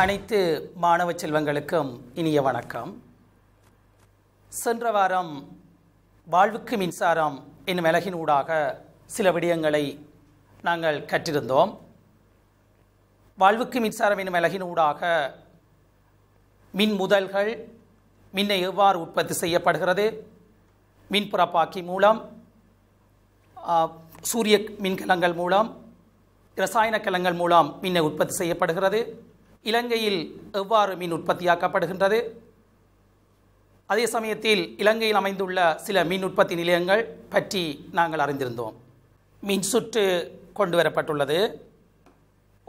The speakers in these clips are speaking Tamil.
அனைத்து மாணவ செல்வங்களுக்கும் இனிய வணக்கம் சென்ற வாரம் வாழ்வுக்கு மின்சாரம் என்னும் ஊடாக சில விடயங்களை நாங்கள் கற்றிருந்தோம் வாழ்வுக்கு மின்சாரம் என்னும் மிளகினூடாக மின் முதல்கள் மின்னை எவ்வாறு உற்பத்தி செய்யப்படுகிறது மின் புறப்பாக்கி மூலம் சூரிய மின்கலங்கள் மூலம் இரசாயன கலங்கள் மூலம் மின்னை உற்பத்தி செய்யப்படுகிறது இலங்கையில் எவ்வாறு மின் உற்பத்தியாக்கப்படுகின்றது அதே சமயத்தில் இலங்கையில் அமைந்துள்ள சில மின் உற்பத்தி நிலையங்கள் பற்றி நாங்கள் அறிந்திருந்தோம் மின்சுற்று சுற்று கொண்டு வரப்பட்டுள்ளது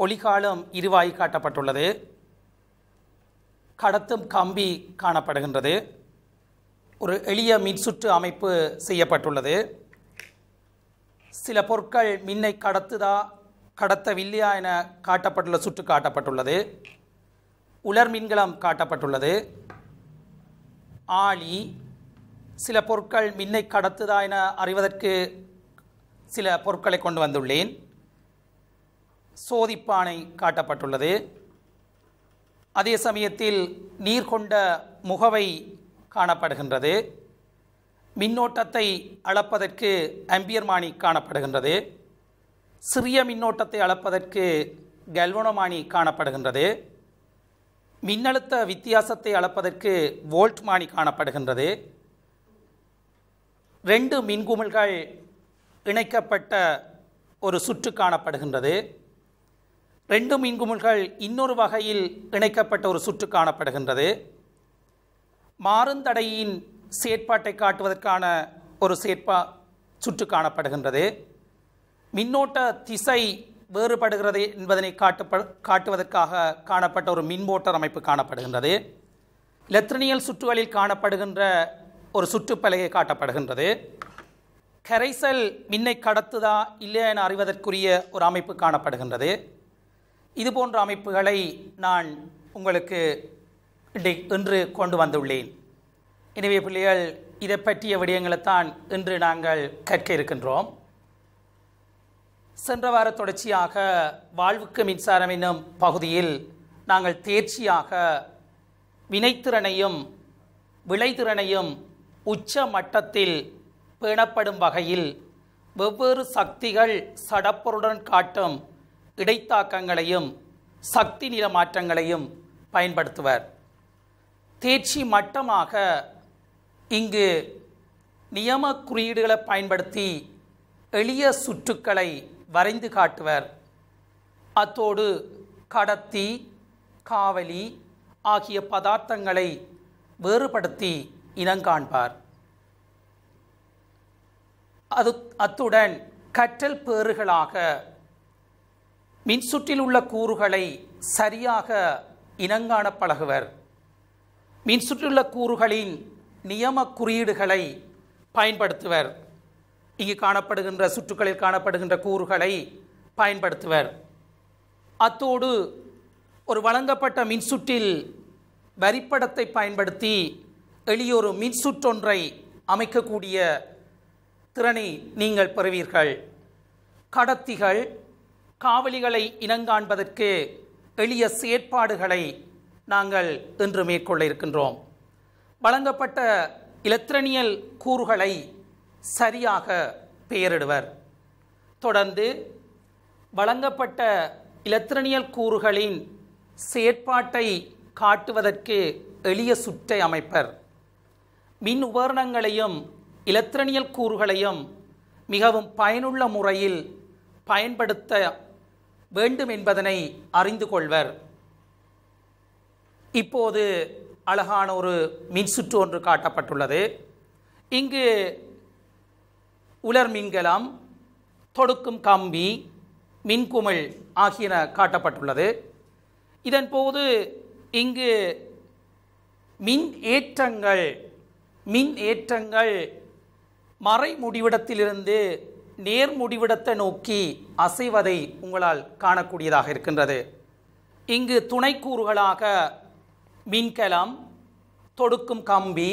ஒளிகாலம் இருவாய் காட்டப்பட்டுள்ளது கடத்தும் கம்பி காணப்படுகின்றது ஒரு எளிய மின்சுற்று அமைப்பு செய்யப்பட்டுள்ளது சில பொருட்கள் மின்னை கடத்துதா கடத்தவில்லையா என காட்டப்பட்டுள்ள சுற்று காட்டப்பட்டுள்ளது உலர் மின்கலம் காட்டப்பட்டுள்ளது ஆளி சில பொருட்கள் மின்னை கடத்துதா என அறிவதற்கு சில பொருட்களை கொண்டு வந்துள்ளேன் சோதிப்பானை காட்டப்பட்டுள்ளது அதே சமயத்தில் நீர் கொண்ட முகவை காணப்படுகின்றது மின்னோட்டத்தை அளப்பதற்கு அம்பியர்மானி காணப்படுகின்றது சிறிய மின்னோட்டத்தை அளப்பதற்கு கல்வனோமானி காணப்படுகின்றது மின்னழுத்த வித்தியாசத்தை அளப்பதற்கு வோல்ட்மானி காணப்படுகின்றது ரெண்டு மின்குமிழ்கள் இணைக்கப்பட்ட ஒரு சுற்று காணப்படுகின்றது ரெண்டு மின்குமிழ்கள் இன்னொரு வகையில் இணைக்கப்பட்ட ஒரு சுற்று காணப்படுகின்றது மாறுந்தடையின் செயற்பாட்டை காட்டுவதற்கான ஒரு செயற்பா சுற்று காணப்படுகின்றது மின்னோட்ட திசை வேறுபடுகிறது என்பதனை காட்டு காட்டுவதற்காக காணப்பட்ட ஒரு மின்மோட்டர் அமைப்பு காணப்படுகின்றது லெத்ரனியல் சுற்றுகளில் காணப்படுகின்ற ஒரு சுற்றுப்பலகை காட்டப்படுகின்றது கரைசல் மின்னை கடத்துதா இல்லையா என அறிவதற்குரிய ஒரு அமைப்பு காணப்படுகின்றது இது போன்ற அமைப்புகளை நான் உங்களுக்கு இன்று கொண்டு வந்துள்ளேன் எனவே பிள்ளைகள் இதை பற்றிய விடயங்களைத்தான் இன்று நாங்கள் கற்க இருக்கின்றோம் சென்ற வார தொடர்ச்சியாக வாழ்வுக்கு மின்சாரம் என்னும் பகுதியில் நாங்கள் தேர்ச்சியாக வினைத்திறனையும் விளைத்திறனையும் உச்ச மட்டத்தில் பேணப்படும் வகையில் வெவ்வேறு சக்திகள் சடப்பொருடன் காட்டும் இடைத்தாக்கங்களையும் சக்தி நில மாற்றங்களையும் பயன்படுத்துவர் தேர்ச்சி மட்டமாக இங்கு நியம குறியீடுகளை பயன்படுத்தி எளிய சுற்றுக்களை வரைந்து காட்டுவர் அத்தோடு கடத்தி காவலி ஆகிய பதார்த்தங்களை வேறுபடுத்தி இனங்காண்பார் அது அத்துடன் கற்றல் பேறுகளாக மின்சுற்றில் உள்ள கூறுகளை சரியாக இனங்காண பழகுவர் மின்சுற்றிலுள்ள கூறுகளின் நியம குறியீடுகளை பயன்படுத்துவர் இங்கு காணப்படுகின்ற சுற்றுக்களில் காணப்படுகின்ற கூறுகளை பயன்படுத்துவர் அத்தோடு ஒரு வழங்கப்பட்ட மின்சுற்றில் வரிப்படத்தை பயன்படுத்தி எளியொரு மின்சுற்றொன்றை அமைக்கக்கூடிய திறனை நீங்கள் பெறுவீர்கள் கடத்திகள் காவலிகளை இனங்காண்பதற்கு எளிய செயற்பாடுகளை நாங்கள் இன்று மேற்கொள்ள இருக்கின்றோம் வழங்கப்பட்ட இலத்திரனியல் கூறுகளை சரியாக பெயரிடுவர் தொடர்ந்து வழங்கப்பட்ட இலத்திரனியல் கூறுகளின் செயற்பாட்டை காட்டுவதற்கு எளிய சுற்றை அமைப்பர் மின் உபகரணங்களையும் இலத்திரனியல் கூறுகளையும் மிகவும் பயனுள்ள முறையில் பயன்படுத்த வேண்டும் என்பதனை அறிந்து கொள்வர் இப்போது அழகான ஒரு மின்சுற்று ஒன்று காட்டப்பட்டுள்ளது இங்கு உலர் மின்கலம் தொடுக்கும் கம்பி மின்குமிழ் ஆகியன காட்டப்பட்டுள்ளது இதன் போது இங்கு மின் ஏற்றங்கள் மின் ஏற்றங்கள் மறை முடிவிடத்திலிருந்து நேர் முடிவிடத்தை நோக்கி அசைவதை உங்களால் காணக்கூடியதாக இருக்கின்றது இங்கு துணைக்கூறுகளாக மின்கலம் தொடுக்கும் கம்பி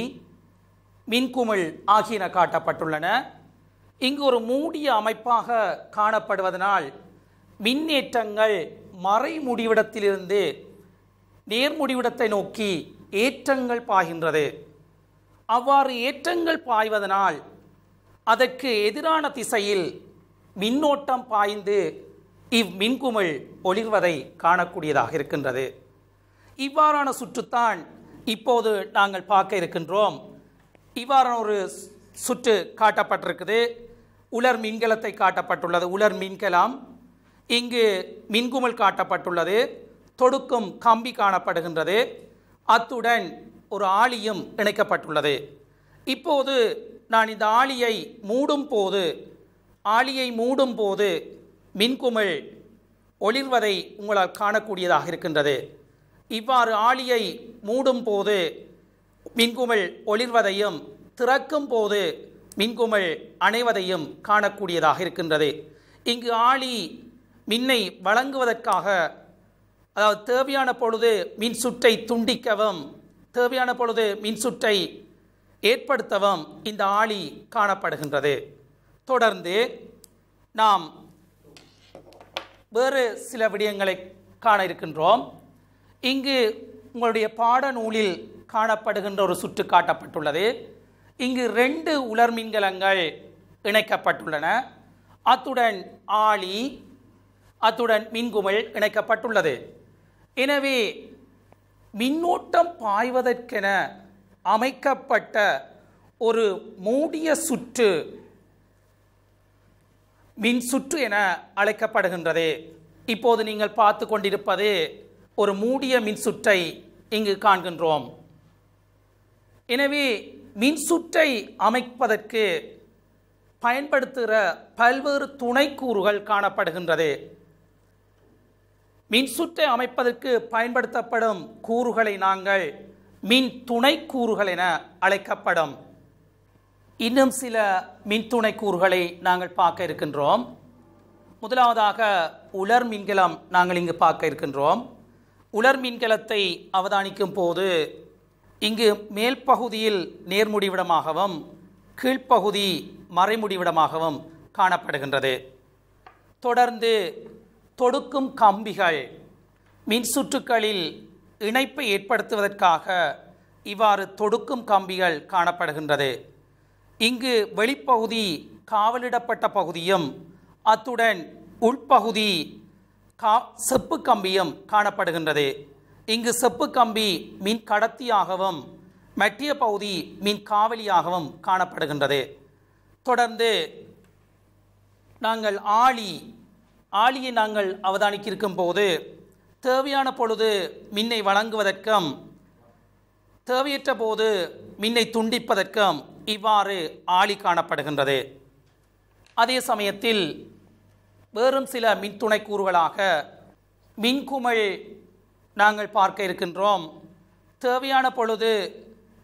மின்குமிழ் ஆகியன காட்டப்பட்டுள்ளன இங்கு ஒரு மூடிய அமைப்பாக காணப்படுவதனால் மின்னேற்றங்கள் மறை முடிவிடத்திலிருந்து நேர்முடிவிடத்தை நோக்கி ஏற்றங்கள் பாய்கின்றது அவ்வாறு ஏற்றங்கள் பாய்வதனால் அதற்கு எதிரான திசையில் மின்னோட்டம் பாய்ந்து இவ்மின்குமிழ் ஒளிர்வதை காணக்கூடியதாக இருக்கின்றது இவ்வாறான சுற்றுத்தான் இப்போது நாங்கள் பார்க்க இருக்கின்றோம் இவ்வாறான ஒரு சுற்று காட்டப்பட்டிருக்குது உலர் மின்கலத்தை காட்டப்பட்டுள்ளது உலர் மின்கலம் இங்கு மின்குமல் காட்டப்பட்டுள்ளது தொடுக்கும் கம்பி காணப்படுகின்றது அத்துடன் ஒரு ஆளியும் இணைக்கப்பட்டுள்ளது இப்போது நான் இந்த ஆளியை மூடும் போது ஆளியை மூடும் போது மின்குமல் ஒளிர்வதை உங்களால் காணக்கூடியதாக இருக்கின்றது இவ்வாறு ஆளியை மூடும் போது மின்குமல் ஒளிர்வதையும் திறக்கும் போது மின்குமல் அனைவதையும் காணக்கூடியதாக இருக்கின்றது இங்கு ஆளி மின்னை வழங்குவதற்காக அதாவது தேவையான பொழுது சுற்றை துண்டிக்கவும் தேவையான பொழுது சுற்றை ஏற்படுத்தவும் இந்த ஆளி காணப்படுகின்றது தொடர்ந்து நாம் வேறு சில விடயங்களை காண இருக்கின்றோம் இங்கு உங்களுடைய பாடநூலில் காணப்படுகின்ற ஒரு சுற்று காட்டப்பட்டுள்ளது இங்கு ரெண்டு உலர் மின்கலங்கள் இணைக்கப்பட்டுள்ளன அத்துடன் ஆளி அத்துடன் மின்குமல் இணைக்கப்பட்டுள்ளது எனவே மின்னோட்டம் பாய்வதற்கென அமைக்கப்பட்ட ஒரு மூடிய சுற்று மின் சுற்று என அழைக்கப்படுகின்றது இப்போது நீங்கள் பார்த்து கொண்டிருப்பது ஒரு மூடிய சுற்றை இங்கு காண்கின்றோம் எனவே மின்சுற்றை அமைப்பதற்கு பயன்படுத்துகிற பல்வேறு துணைக்கூறுகள் காணப்படுகின்றது மின்சுற்றை அமைப்பதற்கு பயன்படுத்தப்படும் கூறுகளை நாங்கள் மின் துணைக்கூறுகள் என அழைக்கப்படும் இன்னும் சில மின் துணைக்கூறுகளை நாங்கள் பார்க்க இருக்கின்றோம் முதலாவதாக உலர் மின்கலம் நாங்கள் இங்கு பார்க்க இருக்கின்றோம் உலர் மின்கலத்தை அவதானிக்கும் போது இங்கு மேல் பகுதியில் நேர்முடிவிடமாகவும் கீழ்ப்பகுதி மறைமுடிவிடமாகவும் காணப்படுகின்றது தொடர்ந்து தொடுக்கும் கம்பிகள் மின்சுற்றுக்களில் இணைப்பை ஏற்படுத்துவதற்காக இவ்வாறு தொடுக்கும் கம்பிகள் காணப்படுகின்றது இங்கு வெளிப்பகுதி காவலிடப்பட்ட பகுதியும் அத்துடன் உள்பகுதி கா செப்பு கம்பியும் காணப்படுகின்றது இங்கு செப்பு கம்பி மின் கடத்தியாகவும் மெட்டிய பகுதி மின் காவலியாகவும் காணப்படுகின்றது தொடர்ந்து நாங்கள் ஆளி ஆளியை நாங்கள் அவதானிக்கிருக்கும் போது தேவையான பொழுது மின்னை வழங்குவதற்கும் தேவையற்ற போது மின்னை துண்டிப்பதற்கும் இவ்வாறு ஆளி காணப்படுகின்றது அதே சமயத்தில் வேறும் சில மின் கூறுகளாக மின்குமிழ் நாங்கள் பார்க்க இருக்கின்றோம் தேவையான பொழுது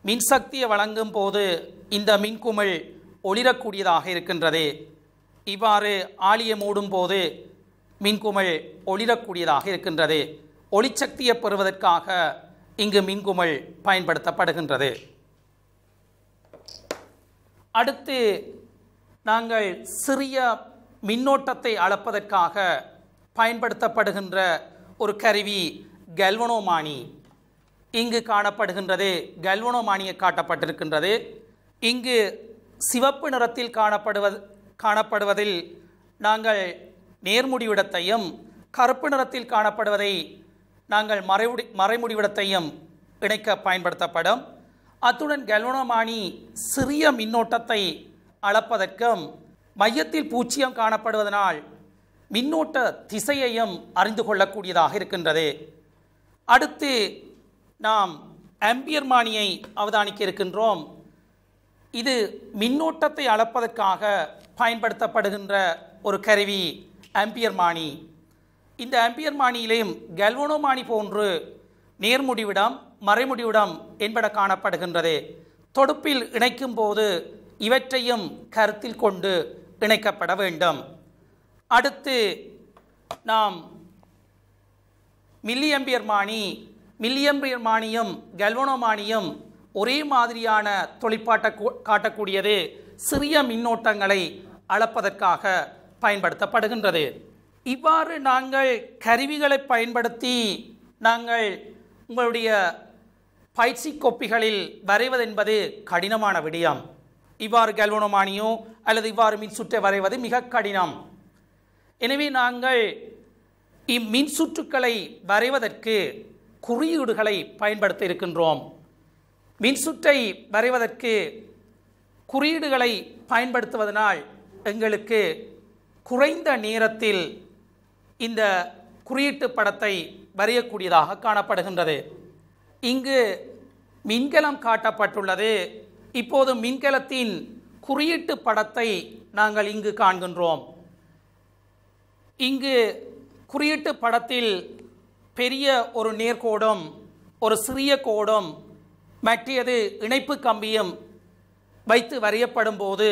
மின்சக்தியை வழங்கும் போது இந்த மின்குமிழ் ஒளிரக்கூடியதாக இருக்கின்றது இவ்வாறு ஆலியை மூடும்போது மின்குமிழ் ஒளிரக்கூடியதாக இருக்கின்றது ஒளிச்சக்தியை பெறுவதற்காக இங்கு மின்குமிழ் பயன்படுத்தப்படுகின்றது அடுத்து நாங்கள் சிறிய மின்னோட்டத்தை அளப்பதற்காக பயன்படுத்தப்படுகின்ற ஒரு கருவி கல்வனோமானி இங்கு காணப்படுகின்றது கல்வனோமானியை காட்டப்பட்டிருக்கின்றது இங்கு சிவப்பு நிறத்தில் காணப்படுவது காணப்படுவதில் நாங்கள் நேர்முடிவிடத்தையும் கருப்பு நிறத்தில் காணப்படுவதை நாங்கள் மறைமுடி மறைமுடிவிடத்தையும் இணைக்க பயன்படுத்தப்படும் அத்துடன் கல்வனோமானி சிறிய மின்னோட்டத்தை அளப்பதற்கும் மையத்தில் பூச்சியம் காணப்படுவதனால் மின்னோட்ட திசையையும் அறிந்து கொள்ளக்கூடியதாக இருக்கின்றது அடுத்து நாம் ஆம்பியர் மானியை அவதானிக்க இருக்கின்றோம் இது மின்னோட்டத்தை அளப்பதற்காக பயன்படுத்தப்படுகின்ற ஒரு கருவி ஆம்பியர் மானி இந்த ஆம்பியர் மானியிலையும் கல்வனோமானி போன்று நேர்முடிவிடம் மறைமுடிவிடம் என்பட காணப்படுகின்றது தொடுப்பில் இணைக்கும் போது இவற்றையும் கருத்தில் கொண்டு இணைக்கப்பட வேண்டும் அடுத்து நாம் மில்லியம்பியர்மானி கல்வனோ கல்வனோமானியம் ஒரே மாதிரியான தொழிற்பாட்ட காட்டக்கூடியது சிறிய மின்னோட்டங்களை அளப்பதற்காக பயன்படுத்தப்படுகின்றது இவ்வாறு நாங்கள் கருவிகளை பயன்படுத்தி நாங்கள் உங்களுடைய பயிற்சி கொப்பிகளில் வரைவதென்பது கடினமான விடயம் இவ்வாறு கல்வனோமானியோ அல்லது இவ்வாறு மின்சுற்றை வரைவது மிக கடினம் எனவே நாங்கள் இம்மின்சுற்றுக்களை வரைவதற்கு குறியீடுகளை பயன்படுத்த இருக்கின்றோம் மின்சுற்றை வரைவதற்கு குறியீடுகளை பயன்படுத்துவதனால் எங்களுக்கு குறைந்த நேரத்தில் இந்த குறியீட்டு படத்தை வரையக்கூடியதாக காணப்படுகின்றது இங்கு மின்கலம் காட்டப்பட்டுள்ளது இப்போது மின்கலத்தின் குறியீட்டு படத்தை நாங்கள் இங்கு காண்கின்றோம் இங்கு குறியீட்டு படத்தில் பெரிய ஒரு நேர்கோடும் ஒரு சிறிய கோடும் மற்றியது இணைப்பு கம்பியும் வைத்து வரையப்படும் போது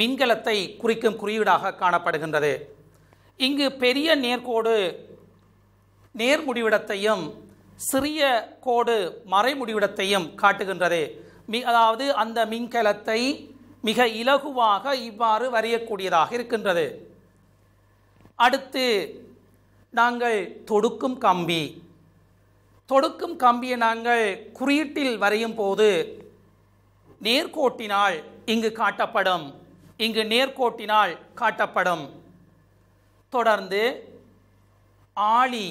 மின்கலத்தை குறிக்கும் குறியீடாக காணப்படுகின்றது இங்கு பெரிய நேர்கோடு நேர் முடிவிடத்தையும் சிறிய கோடு மறைமுடிவிடத்தையும் காட்டுகின்றது மி அதாவது அந்த மின்கலத்தை மிக இலகுவாக இவ்வாறு வரையக்கூடியதாக இருக்கின்றது அடுத்து நாங்கள் தொடுக்கும் கம்பி தொடுக்கும் கம்பியை நாங்கள் குறியீட்டில் வரையும் போது நேர்கோட்டினால் இங்கு காட்டப்படும் இங்கு நேர்கோட்டினால் காட்டப்படும் தொடர்ந்து ஆளி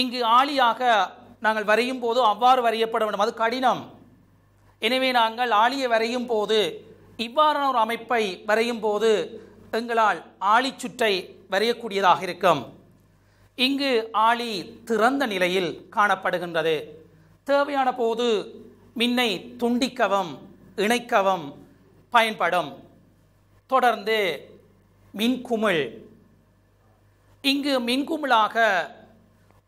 இங்கு ஆளியாக நாங்கள் வரையும் போது அவ்வாறு வரையப்பட வேண்டும் அது கடினம் எனவே நாங்கள் ஆளியை வரையும் போது இவ்வாறான ஒரு அமைப்பை வரையும் போது எங்களால் சுற்றை வரையக்கூடியதாக இருக்கும் இங்கு ஆளி திறந்த நிலையில் காணப்படுகின்றது தேவையான போது மின்னை துண்டிக்கவும் இணைக்கவும் பயன்படும் தொடர்ந்து மின்குமிழ் இங்கு மின்குமிழாக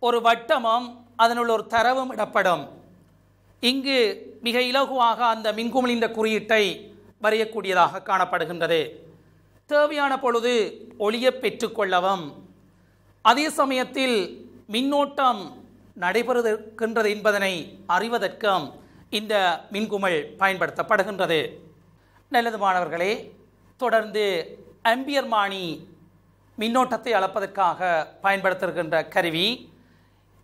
ஒரு வட்டமும் அதனுள் ஒரு தரவும் இடப்படும் இங்கு மிக இலகுவாக அந்த மின்குமிழின்ற குறியீட்டை வரையக்கூடியதாக காணப்படுகின்றது தேவையான பொழுது ஒளிய பெற்றுக்கொள்ளவும் அதே சமயத்தில் மின்னோட்டம் நடைபெறுகின்றது என்பதனை அறிவதற்கும் இந்த மின்குமல் பயன்படுத்தப்படுகின்றது நல்லது மாணவர்களே தொடர்ந்து அம்பியர்மானி மின்னோட்டத்தை அளப்பதற்காக பயன்படுத்துகின்ற கருவி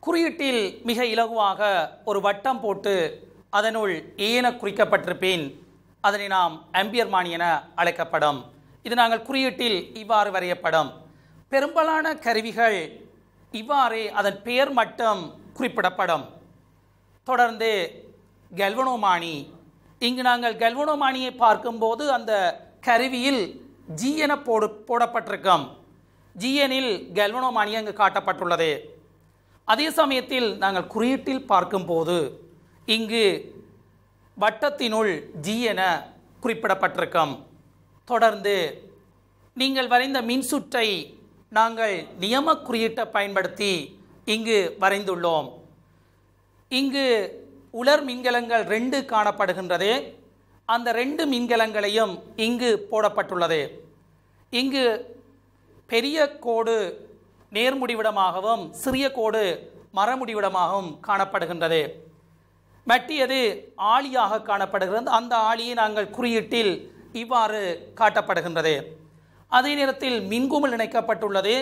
குறியீட்டில் மிக இலகுவாக ஒரு வட்டம் போட்டு அதனுள் ஏன குறிக்கப்பட்டிருப்பேன் அதனை நாம் அம்பியர்மானி என அழைக்கப்படும் இது நாங்கள் குறியீட்டில் இவ்வாறு வரையப்படும் பெரும்பாலான கருவிகள் இவ்வாறே அதன் பெயர் மட்டும் குறிப்பிடப்படும் தொடர்ந்து கல்வனோமானி இங்கு நாங்கள் கல்வனோமானியை பார்க்கும்போது அந்த கருவியில் ஜி என போடு போடப்பட்டிருக்கும் ஜிஎனில் கல்வனோமானி அங்கு காட்டப்பட்டுள்ளது அதே சமயத்தில் நாங்கள் குறியீட்டில் பார்க்கும்போது இங்கு வட்டத்தினுள் ஜி என குறிப்பிடப்பட்டிருக்கும் தொடர்ந்து நீங்கள் வரைந்த மின்சுற்றை நாங்கள் நியமக் குறியீட்டை பயன்படுத்தி இங்கு வரைந்துள்ளோம் இங்கு உலர் மின்கலங்கள் ரெண்டு காணப்படுகின்றது அந்த ரெண்டு மின்கலங்களையும் இங்கு போடப்பட்டுள்ளது இங்கு பெரிய கோடு நேர்முடிவிடமாகவும் சிறிய கோடு மரமுடிவிடமாகவும் காணப்படுகின்றது மட்டியது ஆளியாக காணப்படுகிறது அந்த ஆளியை நாங்கள் குறியீட்டில் இவ்வாறு காட்டப்படுகின்றது அதே நேரத்தில் மின்குமிழ் இணைக்கப்பட்டுள்ளது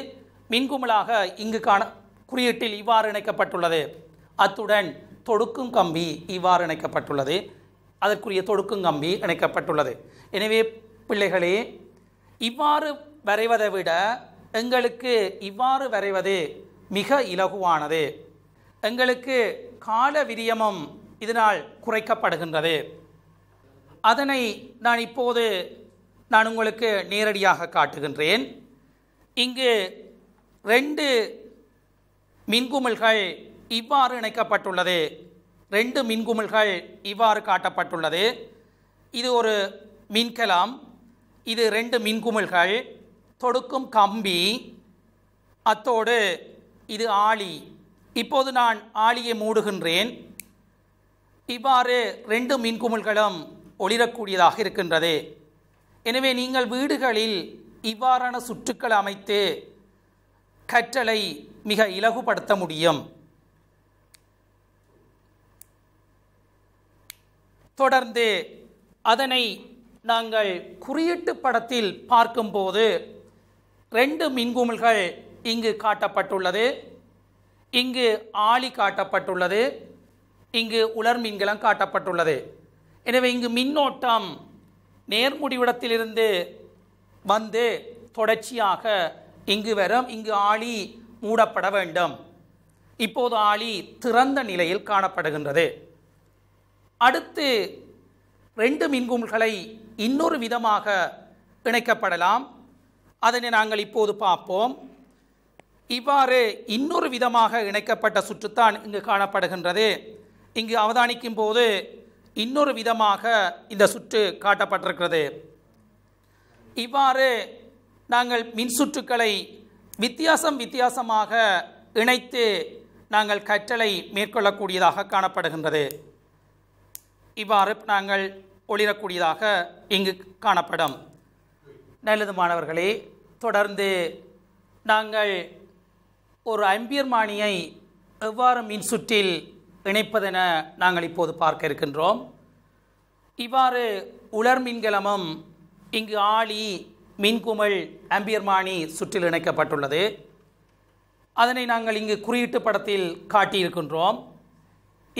மின்குமிழாக இங்கு காண குறியீட்டில் இவ்வாறு இணைக்கப்பட்டுள்ளது அத்துடன் தொடுக்கும் கம்பி இவ்வாறு இணைக்கப்பட்டுள்ளது அதற்குரிய தொடுக்கும் கம்பி இணைக்கப்பட்டுள்ளது எனவே பிள்ளைகளே இவ்வாறு வரைவதை விட எங்களுக்கு இவ்வாறு வரைவது மிக இலகுவானது எங்களுக்கு கால விரியமும் இதனால் குறைக்கப்படுகின்றது அதனை நான் இப்போது நான் உங்களுக்கு நேரடியாக காட்டுகின்றேன் இங்கு ரெண்டு மின்குமிழ்கள் இவ்வாறு இணைக்கப்பட்டுள்ளது ரெண்டு மின்குமிழ்கள் இவ்வாறு காட்டப்பட்டுள்ளது இது ஒரு மின்கலம் இது ரெண்டு மின்குமிழ்கள் தொடுக்கும் கம்பி அத்தோடு இது ஆளி இப்போது நான் ஆளியை மூடுகின்றேன் இவ்வாறு ரெண்டு மின்குமிழ்களும் ஒளிரக்கூடியதாக இருக்கின்றது எனவே நீங்கள் வீடுகளில் இவ்வாறான சுற்றுக்கள் அமைத்து கற்றலை மிக இலகுபடுத்த முடியும் தொடர்ந்து அதனை நாங்கள் குறியீட்டு படத்தில் பார்க்கும்போது ரெண்டு மின்குமிழ்கள் இங்கு காட்டப்பட்டுள்ளது இங்கு ஆளி காட்டப்பட்டுள்ளது இங்கு உலர் மீன்களும் காட்டப்பட்டுள்ளது எனவே இங்கு மின்னோட்டம் நேர்முடிவிடத்திலிருந்து வந்து தொடர்ச்சியாக இங்கு வரும் இங்கு ஆளி மூடப்பட வேண்டும் இப்போது ஆளி திறந்த நிலையில் காணப்படுகின்றது அடுத்து ரெண்டு மின்கும்களை இன்னொரு விதமாக இணைக்கப்படலாம் அதனை நாங்கள் இப்போது பார்ப்போம் இவ்வாறு இன்னொரு விதமாக இணைக்கப்பட்ட சுற்றுத்தான் இங்கு காணப்படுகின்றது இங்கு அவதானிக்கும் போது இன்னொரு விதமாக இந்த சுற்று காட்டப்பட்டிருக்கிறது இவ்வாறு நாங்கள் சுற்றுக்களை வித்தியாசம் வித்தியாசமாக இணைத்து நாங்கள் கற்றலை மேற்கொள்ளக்கூடியதாக காணப்படுகின்றது இவ்வாறு நாங்கள் ஒளிரக்கூடியதாக இங்கு காணப்படும் நல்லது மாணவர்களே தொடர்ந்து நாங்கள் ஒரு அம்பியர்மானியை எவ்வாறு மின்சுற்றில் இணைப்பதென நாங்கள் இப்போது பார்க்க இருக்கின்றோம் இவ்வாறு உலர் மின்கலமும் இங்கு ஆளி மின்குமல் அம்பியர்மானி சுற்றில் இணைக்கப்பட்டுள்ளது அதனை நாங்கள் இங்கு குறியீட்டு படத்தில் காட்டியிருக்கின்றோம்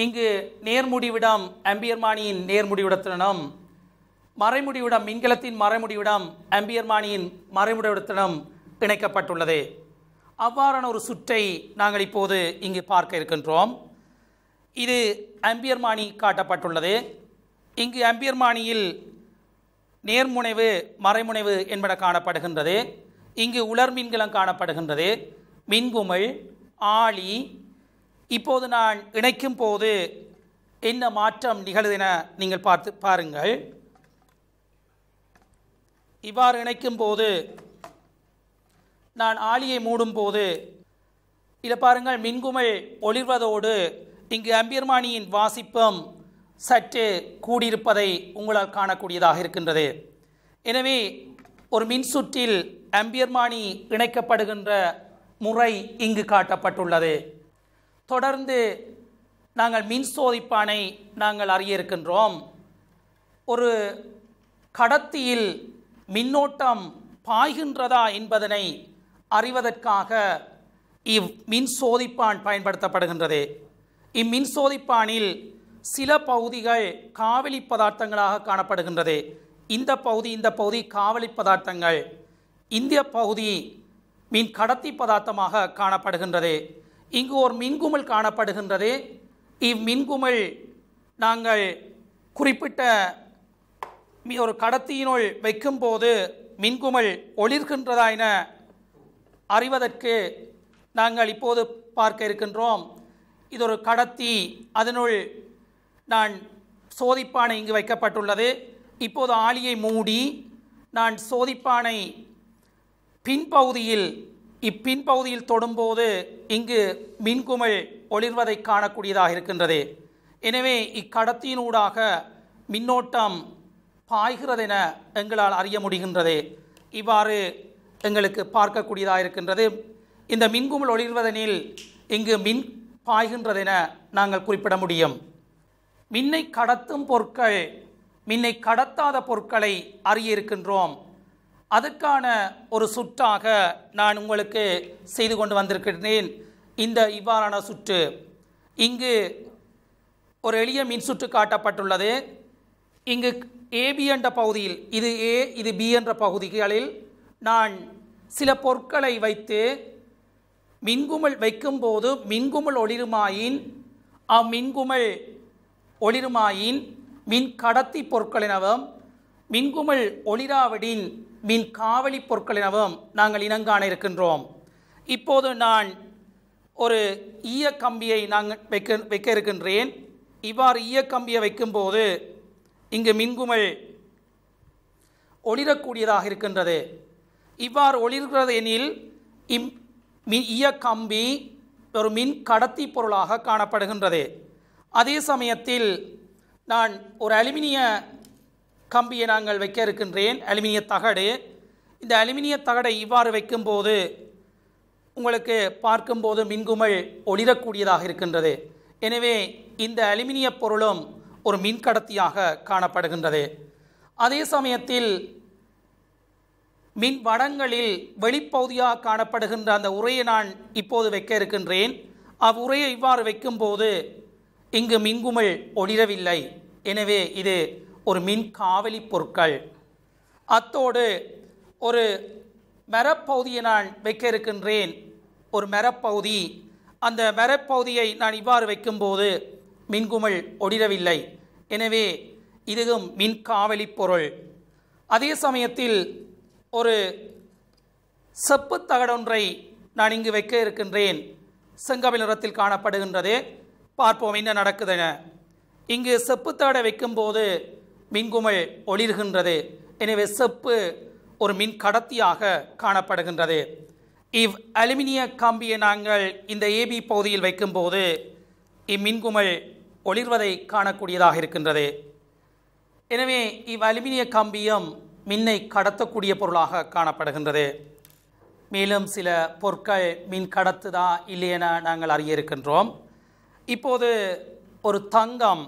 இங்கு நேர்முடிவிடம் அம்பியர்மானியின் நேர்முடிவிடத்தினம் மறைமுடிவிடம் மின்கலத்தின் மறைமுடிவிடம் அம்பியர்மானியின் மறைமுடிவிடத்தினம் இணைக்கப்பட்டுள்ளது அவ்வாறான ஒரு சுற்றை நாங்கள் இப்போது இங்கு பார்க்க இருக்கின்றோம் இது அம்பியர்மானி காட்டப்பட்டுள்ளது இங்கு அம்பியர்மானியில் நேர்முனைவு மறைமுனைவு என்பன காணப்படுகின்றது இங்கு உலர் மீன்களம் காணப்படுகின்றது மின்குமிழ் ஆளி இப்போது நான் இணைக்கும் போது என்ன மாற்றம் நிகழுதென என நீங்கள் பார்த்து பாருங்கள் இவ்வாறு இணைக்கும் போது நான் ஆளியை மூடும்போது இதை பாருங்கள் மின்குமிழ் ஒளிர்வதோடு இங்கு அம்பியர்மானியின் வாசிப்பம் சற்று கூடியிருப்பதை உங்களால் காணக்கூடியதாக இருக்கின்றது எனவே ஒரு மின்சுற்றில் அம்பியர்மானி இணைக்கப்படுகின்ற முறை இங்கு காட்டப்பட்டுள்ளது தொடர்ந்து நாங்கள் மின் சோதிப்பானை நாங்கள் அறிய இருக்கின்றோம் ஒரு கடத்தியில் மின்னோட்டம் பாய்கின்றதா என்பதனை அறிவதற்காக இவ் மின் சோதிப்பான் பயன்படுத்தப்படுகின்றது இம்மின்சோதிப்பானில் சில பகுதிகள் காவலி பதார்த்தங்களாக காணப்படுகின்றது இந்த பகுதி இந்த பகுதி காவலி பதார்த்தங்கள் இந்திய பகுதி மின் கடத்தி பதார்த்தமாக காணப்படுகின்றது இங்கு ஒரு மின்குமல் காணப்படுகின்றது இவ்மின்குமிழ் நாங்கள் குறிப்பிட்ட ஒரு கடத்தியினுள் வைக்கும்போது மின்குமல் ஒளிர்கின்றதா என அறிவதற்கு நாங்கள் இப்போது பார்க்க இருக்கின்றோம் இது ஒரு கடத்தி அதனுள் நான் சோதிப்பானை இங்கு வைக்கப்பட்டுள்ளது இப்போது ஆலியை மூடி நான் சோதிப்பானை பின்பகுதியில் இப்பின்பகுதியில் தொடும்போது இங்கு மின்குமல் ஒளிர்வதை காணக்கூடியதாக இருக்கின்றது எனவே இக்கடத்தியினூடாக மின்னோட்டம் பாய்கிறதென எங்களால் அறிய முடிகின்றது இவ்வாறு எங்களுக்கு பார்க்கக்கூடியதாக இருக்கின்றது இந்த மின்குமல் ஒளிர்வதனில் இங்கு மின் பாய்கின்றதென நாங்கள் குறிப்பிட முடியும் மின்னை கடத்தும் பொருட்கள் மின்னை கடத்தாத பொருட்களை அறியிருக்கின்றோம் அதற்கான ஒரு சுற்றாக நான் உங்களுக்கு செய்து கொண்டு வந்திருக்கின்றேன் இந்த இவ்வாறான சுற்று இங்கு ஒரு எளிய மின் சுற்று காட்டப்பட்டுள்ளது இங்கு ஏபி என்ற பகுதியில் இது ஏ இது பி என்ற பகுதிகளில் நான் சில பொருட்களை வைத்து மின்குமல் வைக்கும்போது மின்குமல் ஒளிருமாயின் அம்மின்குமல் ஒளிருமாயின் மின் கடத்தி பொருட்கள் எனவும் ஒளிராவிடின் மின் காவலி பொருட்கள் எனவும் நாங்கள் இனங்காண இருக்கின்றோம் இப்போது நான் ஒரு ஈய கம்பியை நாங்கள் வைக்க வைக்க இருக்கின்றேன் இவ்வாறு ஈய கம்பியை வைக்கும்போது இங்கு மின்குமல் ஒளிரக்கூடியதாக இருக்கின்றது இவ்வாறு ஒளிர்கிறது எனில் இம் மின் இய கம்பி ஒரு மின் கடத்தி பொருளாக காணப்படுகின்றது அதே சமயத்தில் நான் ஒரு அலுமினிய கம்பியை நாங்கள் வைக்க இருக்கின்றேன் அலுமினிய தகடு இந்த அலுமினிய தகடை இவ்வாறு வைக்கும்போது உங்களுக்கு பார்க்கும்போது மின்குமல் ஒளிரக்கூடியதாக இருக்கின்றது எனவே இந்த அலுமினிய பொருளும் ஒரு மின்கடத்தியாக காணப்படுகின்றது அதே சமயத்தில் மின் வடங்களில் வெளிப்பகுதியாக காணப்படுகின்ற அந்த உரையை நான் இப்போது வைக்க இருக்கின்றேன் அவ்வுரையை இவ்வாறு வைக்கும்போது இங்கு மின்குமிழ் ஒளிரவில்லை எனவே இது ஒரு மின் காவலி பொருட்கள் அத்தோடு ஒரு மரப்பகுதியை நான் வைக்க இருக்கின்றேன் ஒரு மரப்பகுதி அந்த மரப்பகுதியை நான் இவ்வாறு வைக்கும்போது மின்குமிழ் ஒளிரவில்லை எனவே இதுவும் மின் காவலி பொருள் அதே சமயத்தில் ஒரு செப்பு தகடொன்றை நான் இங்கு வைக்க இருக்கின்றேன் செங்கமிழ் நிறத்தில் காணப்படுகின்றது பார்ப்போம் என்ன நடக்குதென இங்கு செப்பு தகடை வைக்கும்போது மின்குமிழ் ஒளிர்கின்றது எனவே செப்பு ஒரு மின் கடத்தியாக காணப்படுகின்றது இவ் அலுமினிய கம்பியை நாங்கள் இந்த ஏபி பகுதியில் வைக்கும்போது இம்மின்குமிழ் ஒளிர்வதை காணக்கூடியதாக இருக்கின்றது எனவே இவ் அலுமினிய கம்பியம் மின்னை கடத்தக்கூடிய பொருளாக காணப்படுகின்றது மேலும் சில பொருட்கள் மின் கடத்துதா இல்லையென நாங்கள் அறிய இருக்கின்றோம் இப்போது ஒரு தங்கம்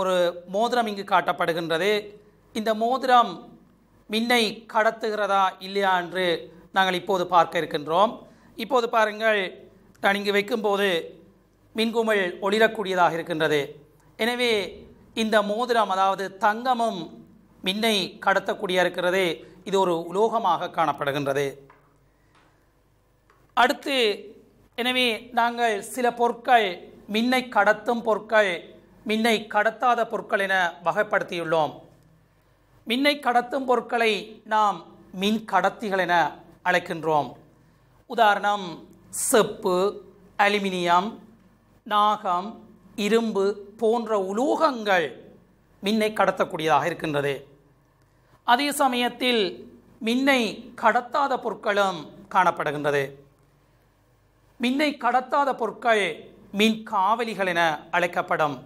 ஒரு மோதிரம் இங்கு காட்டப்படுகின்றது இந்த மோதிரம் மின்னை கடத்துகிறதா இல்லையா என்று நாங்கள் இப்போது பார்க்க இருக்கின்றோம் இப்போது பாருங்கள் நான் இங்கு வைக்கும்போது மின்குமிழ் ஒளிரக்கூடியதாக இருக்கின்றது எனவே இந்த மோதிரம் அதாவது தங்கமும் மின்னை கடத்தக்கூடிய இருக்கிறது இது ஒரு உலோகமாக காணப்படுகின்றது அடுத்து எனவே நாங்கள் சில பொருட்கள் மின்னை கடத்தும் பொருட்கள் மின்னை கடத்தாத பொருட்கள் என வகைப்படுத்தியுள்ளோம் மின்னை கடத்தும் பொருட்களை நாம் மின் கடத்திகள் என அழைக்கின்றோம் உதாரணம் செப்பு அலுமினியம் நாகம் இரும்பு போன்ற உலோகங்கள் மின்னை கடத்தக்கூடியதாக இருக்கின்றது அதே சமயத்தில் மின்னை கடத்தாத பொருட்களும் காணப்படுகின்றது மின்னை கடத்தாத பொருட்கள் மின் காவலிகள் என அழைக்கப்படும்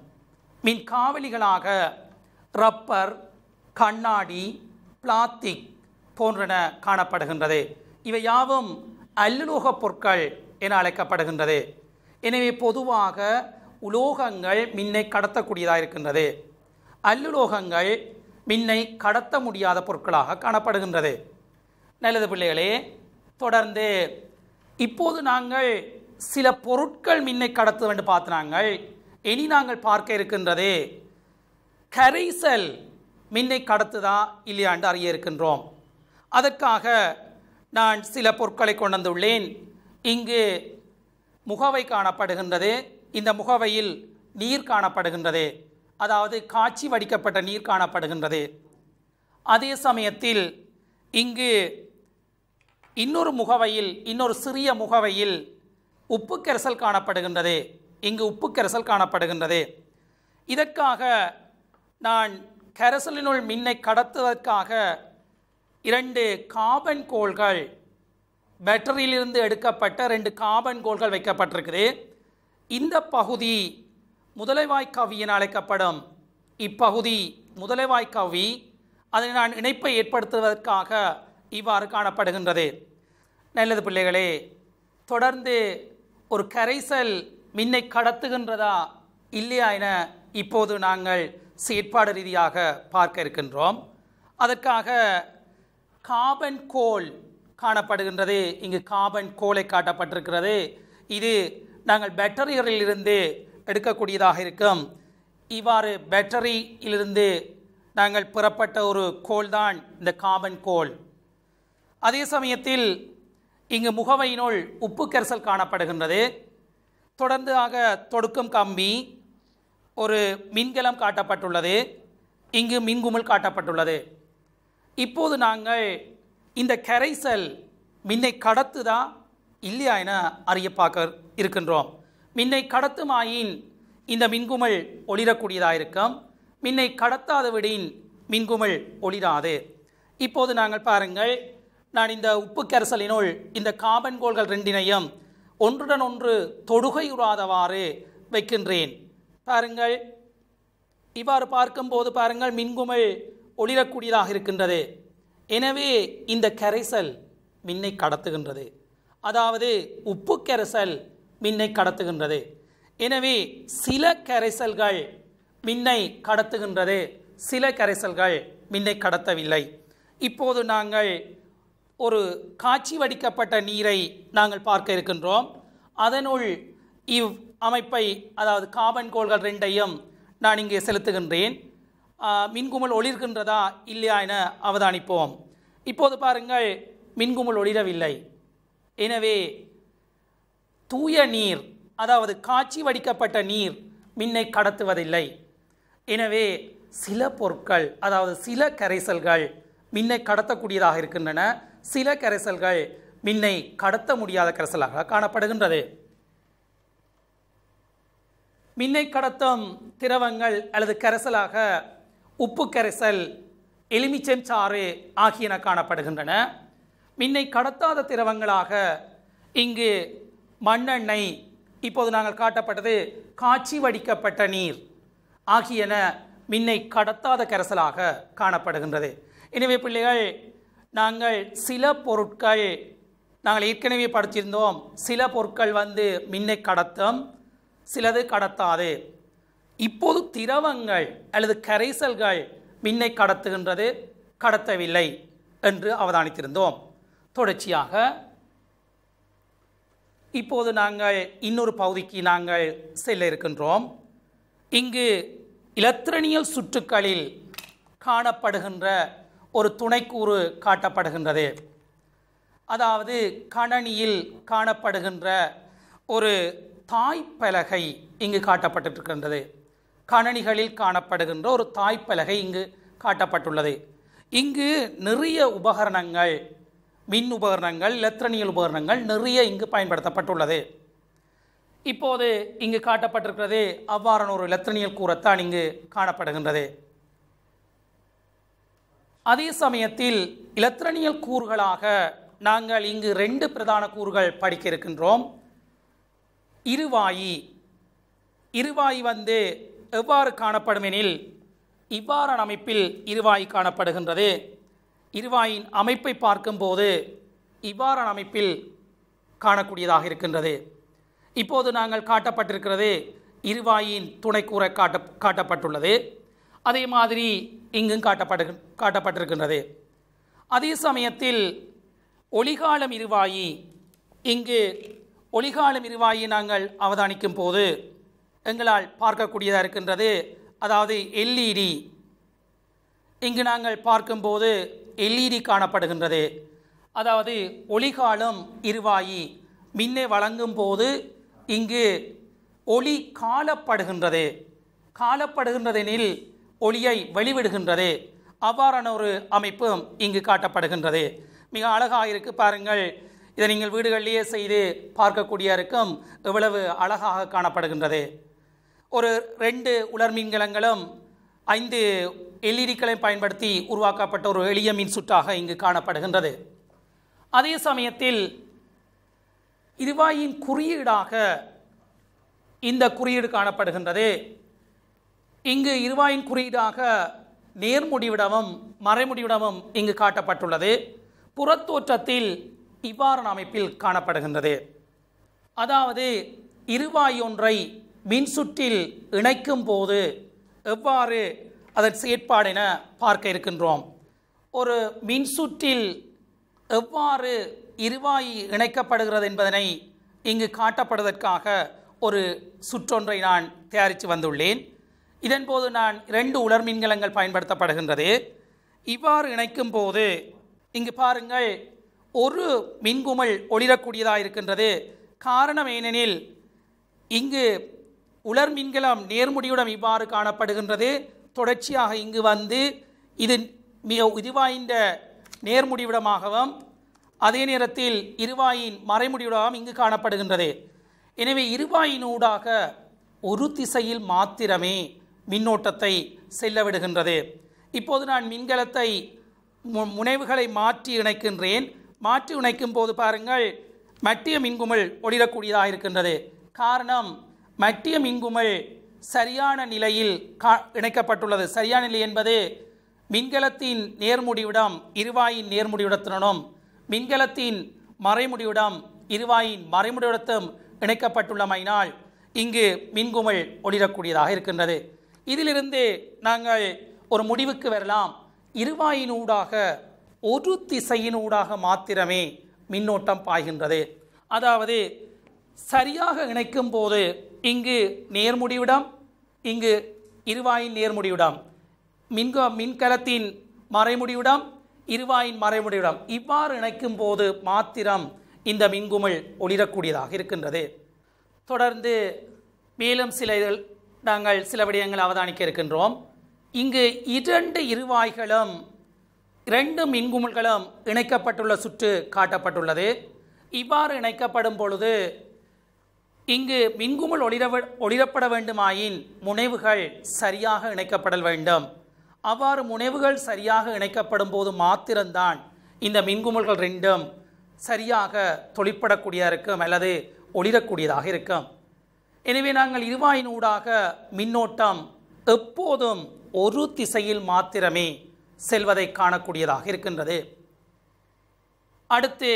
மின் காவலிகளாக ரப்பர் கண்ணாடி பிளாஸ்டிக் போன்றன காணப்படுகின்றது இவை யாவும் அல்லுலோக பொருட்கள் என அழைக்கப்படுகின்றது எனவே பொதுவாக உலோகங்கள் மின்னை கடத்தக்கூடியதாக இருக்கின்றது அல்லுலோகங்கள் மின்னை கடத்த முடியாத பொருட்களாக காணப்படுகின்றது நல்லது பிள்ளைகளே தொடர்ந்து இப்போது நாங்கள் சில பொருட்கள் மின்னை கடத்த வேண்டும் நாங்கள் இனி நாங்கள் பார்க்க இருக்கின்றது கரைசல் மின்னை கடத்துதா இல்லையாண்டு அறிய இருக்கின்றோம் அதற்காக நான் சில பொருட்களை கொண்டு வந்துள்ளேன் இங்கு முகவை காணப்படுகின்றது இந்த முகவையில் நீர் காணப்படுகின்றது அதாவது காட்சி வடிக்கப்பட்ட நீர் காணப்படுகின்றது அதே சமயத்தில் இங்கு இன்னொரு முகவையில் இன்னொரு சிறிய முகவையில் உப்பு கரைசல் காணப்படுகின்றது இங்கு உப்பு கரைசல் காணப்படுகின்றது இதற்காக நான் கரைசலினுள் மின்னை கடத்துவதற்காக இரண்டு காபன் கோள்கள் பேட்டரியிலிருந்து எடுக்கப்பட்ட ரெண்டு காபன் கோள்கள் வைக்கப்பட்டிருக்குது இந்த பகுதி முதலைவாய்க்காவி என அழைக்கப்படும் இப்பகுதி முதலைவாய்க்காவி அதில் நான் இணைப்பை ஏற்படுத்துவதற்காக இவ்வாறு காணப்படுகின்றது நல்லது பிள்ளைகளே தொடர்ந்து ஒரு கரைசல் மின்னை கடத்துகின்றதா இல்லையா என இப்போது நாங்கள் செயற்பாடு ரீதியாக பார்க்க இருக்கின்றோம் அதற்காக காபன் கோல் காணப்படுகின்றது இங்கு காபன் கோலை காட்டப்பட்டிருக்கிறது இது நாங்கள் இருந்து எடுக்கக்கூடியதாக இருக்கும் இவ்வாறு பேட்டரியிலிருந்து நாங்கள் புறப்பட்ட ஒரு கோல் தான் இந்த காமன் கோல் அதே சமயத்தில் இங்கு முகவையினுள் உப்பு கரிசல் காணப்படுகின்றது தொடர்ந்து ஆக தொடுக்கும் கம்பி ஒரு மின்கலம் காட்டப்பட்டுள்ளது இங்கு மின்குமிழ் காட்டப்பட்டுள்ளது இப்போது நாங்கள் இந்த கரைசல் மின்னை கடத்துதா இல்லையா என அறிய பார்க்க இருக்கின்றோம் மின்னை கடத்துமாயின் இந்த மின்குமல் ஒளிரக்கூடியதாக இருக்கும் மின்னை கடத்தாத விடின் மின்குமல் ஒளிராது இப்போது நாங்கள் பாருங்கள் நான் இந்த உப்பு கரைசலினுள் இந்த காபன் கோள்கள் ரெண்டினையும் ஒன்றுடன் ஒன்று தொடுகையுறாதவாறு வைக்கின்றேன் பாருங்கள் இவ்வாறு பார்க்கும்போது பாருங்கள் மின்குமல் ஒளிரக்கூடியதாக இருக்கின்றது எனவே இந்த கரைசல் மின்னை கடத்துகின்றது அதாவது உப்பு கரைசல் மின்னை கடத்துகின்றது எனவே சில கரைசல்கள் மின்னை கடத்துகின்றது சில கரைசல்கள் மின்னை கடத்தவில்லை இப்போது நாங்கள் ஒரு காட்சி வடிக்கப்பட்ட நீரை நாங்கள் பார்க்க இருக்கின்றோம் அதனுள் இவ் அமைப்பை அதாவது காபன் கோள்கள் ரெண்டையும் நான் இங்கே செலுத்துகின்றேன் மின்குமல் ஒளிர்கின்றதா இல்லையா என அவதானிப்போம் இப்போது பாருங்கள் மின்குமல் ஒளிரவில்லை எனவே தூய நீர் அதாவது காட்சி வடிக்கப்பட்ட நீர் மின்னை கடத்துவதில்லை எனவே சில பொருட்கள் அதாவது சில கரைசல்கள் மின்னை கடத்தக்கூடியதாக இருக்கின்றன சில கரைசல்கள் மின்னை கடத்த முடியாத கரைசலாக காணப்படுகின்றது மின்னை கடத்தும் திரவங்கள் அல்லது கரைசலாக உப்பு கரைசல் எலுமிச்சம் சாறு ஆகியன காணப்படுகின்றன மின்னை கடத்தாத திரவங்களாக இங்கு மண்ணெண்ணெய் இப்போது நாங்கள் காட்டப்பட்டது காட்சி வடிக்கப்பட்ட நீர் ஆகியன மின்னை கடத்தாத கரைசலாக காணப்படுகின்றது எனவே பிள்ளைகள் நாங்கள் சில பொருட்கள் நாங்கள் ஏற்கனவே படிச்சிருந்தோம் சில பொருட்கள் வந்து மின்னை கடத்தும் சிலது கடத்தாது இப்போது திரவங்கள் அல்லது கரைசல்கள் மின்னை கடத்துகின்றது கடத்தவில்லை என்று அவதானித்திருந்தோம் தொடர்ச்சியாக இப்போது நாங்கள் இன்னொரு பகுதிக்கு நாங்கள் செல்ல இருக்கின்றோம் இங்கு இலத்திரனியல் சுற்றுக்களில் காணப்படுகின்ற ஒரு துணைக்கூறு காட்டப்படுகின்றது அதாவது கணனியில் காணப்படுகின்ற ஒரு தாய்ப்பலகை இங்கு காட்டப்பட்டிருக்கின்றது கணனிகளில் காணப்படுகின்ற ஒரு தாய்ப்பலகை இங்கு காட்டப்பட்டுள்ளது இங்கு நிறைய உபகரணங்கள் மின் உபகரணங்கள் இலத்திரனியல் உபகரணங்கள் நிறைய இங்கு பயன்படுத்தப்பட்டுள்ளது இப்போது இங்கு காட்டப்பட்டிருக்கிறது அவ்வாறான ஒரு இலத்திரனியல் கூறத்தான் இங்கு காணப்படுகின்றது அதே சமயத்தில் இலத்திரனியல் கூறுகளாக நாங்கள் இங்கு ரெண்டு பிரதான கூறுகள் படிக்க இருக்கின்றோம் இருவாயி இருவாயி வந்து எவ்வாறு காணப்படும் எனில் இவ்வாறான அமைப்பில் இருவாயி காணப்படுகின்றது இருவாயின் அமைப்பை பார்க்கும்போது இவ்வாறான அமைப்பில் காணக்கூடியதாக இருக்கின்றது இப்போது நாங்கள் காட்டப்பட்டிருக்கிறது இருவாயின் துணைக்கூரை காட்ட காட்டப்பட்டுள்ளது அதே மாதிரி இங்கும் காட்டப்பட்டு காட்டப்பட்டிருக்கின்றது அதே சமயத்தில் ஒளிகாலம் இருவாயி இங்கு ஒளிகாலம் இருவாயை நாங்கள் அவதானிக்கும் போது எங்களால் பார்க்கக்கூடியதாக இருக்கின்றது அதாவது எல்இடி இங்கு நாங்கள் பார்க்கும்போது எல்இடி காணப்படுகின்றது அதாவது ஒளிகாலம் இருவாயி மின்னை வழங்கும் போது இங்கு ஒளி காலப்படுகின்றது காலப்படுகின்றதெனில் ஒளியை வெளிவிடுகின்றது அவ்வாறான ஒரு அமைப்பும் இங்கு காட்டப்படுகின்றது மிக அழகாக இருக்குது பாருங்கள் இதை நீங்கள் வீடுகளிலேயே செய்து பார்க்கக்கூடிய இருக்கும் எவ்வளவு அழகாக காணப்படுகின்றது ஒரு ரெண்டு உலர் மின்கலங்களும் ஐந்து எல்இடிக்களை பயன்படுத்தி உருவாக்கப்பட்ட ஒரு எளிய மின் சுற்றாக இங்கு காணப்படுகின்றது அதே சமயத்தில் இருவாயின் குறியீடாக இந்த குறியீடு காணப்படுகின்றது இங்கு இருவாயின் குறியீடாக நேர்முடிவிடமும் மறைமுடிவிடமும் இங்கு காட்டப்பட்டுள்ளது புறத்தோற்றத்தில் இவ்வாறான அமைப்பில் காணப்படுகின்றது அதாவது இருவாயொன்றை மின்சுற்றில் இணைக்கும் போது எவ்வாறு அதன் செயற்பாடென பார்க்க இருக்கின்றோம் ஒரு மின்சுற்றில் எவ்வாறு இருவாய் இணைக்கப்படுகிறது என்பதனை இங்கு காட்டப்படுவதற்காக ஒரு சுற்றொன்றை நான் தயாரித்து வந்துள்ளேன் இதன்போது நான் இரண்டு உலர் மின்கலங்கள் பயன்படுத்தப்படுகின்றது இவ்வாறு இணைக்கும் போது இங்கு பாருங்கள் ஒரு மின்குமல் ஒளிரக்கூடியதாக இருக்கின்றது காரணம் ஏனெனில் இங்கு உலர் மின்கலம் நேர்முடியுடன் இவ்வாறு காணப்படுகின்றது தொடர்ச்சியாக இங்கு வந்து இது மிக இதுவாய்ந்த நேர்முடிவிடமாகவும் அதே நேரத்தில் இருவாயின் மறைமுடிவிடமாகவும் இங்கு காணப்படுகின்றது எனவே இருவாயினூடாக ஒரு திசையில் மாத்திரமே மின்னோட்டத்தை செல்லவிடுகின்றது இப்போது நான் மின்கலத்தை மு முனைவுகளை மாற்றி இணைக்கின்றேன் மாற்றி இணைக்கும் போது பாருங்கள் மட்டிய மின்குமிழ் ஒளிரக்கூடியதாக இருக்கின்றது காரணம் மட்டிய மின்குமிழ் சரியான நிலையில் கா இணைக்கப்பட்டுள்ளது சரியான நிலை என்பது மின்கலத்தின் நேர்முடியுடம் இருவாயின் நேர்முடிவிடத்தினும் மின்கலத்தின் மறைமுடியுடம் இருவாயின் மறைமுடியுடத்தும் இணைக்கப்பட்டுள்ளமையினால் இங்கு மின்குமிழ் ஒளிரக்கூடியதாக இருக்கின்றது இதிலிருந்து நாங்கள் ஒரு முடிவுக்கு வரலாம் இருவாயினூடாக ஒரு திசையினூடாக மாத்திரமே மின்னோட்டம் பாய்கின்றது அதாவது சரியாக இணைக்கும் போது இங்கு நேர்முடிவிடம் இங்கு இருவாயின் நேர்முடிவிடம் மின்க மின்கலத்தின் மறைமுடிவிடம் இருவாயின் மறைமுடிவிடம் இவ்வாறு இணைக்கும் போது மாத்திரம் இந்த மின்குமிழ் ஒளிரக்கூடியதாக இருக்கின்றது தொடர்ந்து மேலும் சில நாங்கள் சில விடயங்கள் அவதானிக்க இருக்கின்றோம் இங்கு இரண்டு இருவாய்களும் இரண்டு மின்குமிழ்களும் இணைக்கப்பட்டுள்ள சுற்று காட்டப்பட்டுள்ளது இவ்வாறு இணைக்கப்படும் பொழுது இங்கு மின்குமல் ஒளிர ஒளிரப்பட வேண்டுமாயின் முனைவுகள் சரியாக இணைக்கப்படல் வேண்டும் அவ்வாறு முனைவுகள் சரியாக இணைக்கப்படும் போது மாத்திரம்தான் இந்த மின்குமல்கள் ரெண்டும் சரியாக தொழிற்படக்கூடியதாக இருக்கும் அல்லது ஒளிரக்கூடியதாக இருக்கும் எனவே நாங்கள் இருவாயினூடாக மின்னோட்டம் எப்போதும் ஒரு திசையில் மாத்திரமே செல்வதை காணக்கூடியதாக இருக்கின்றது அடுத்து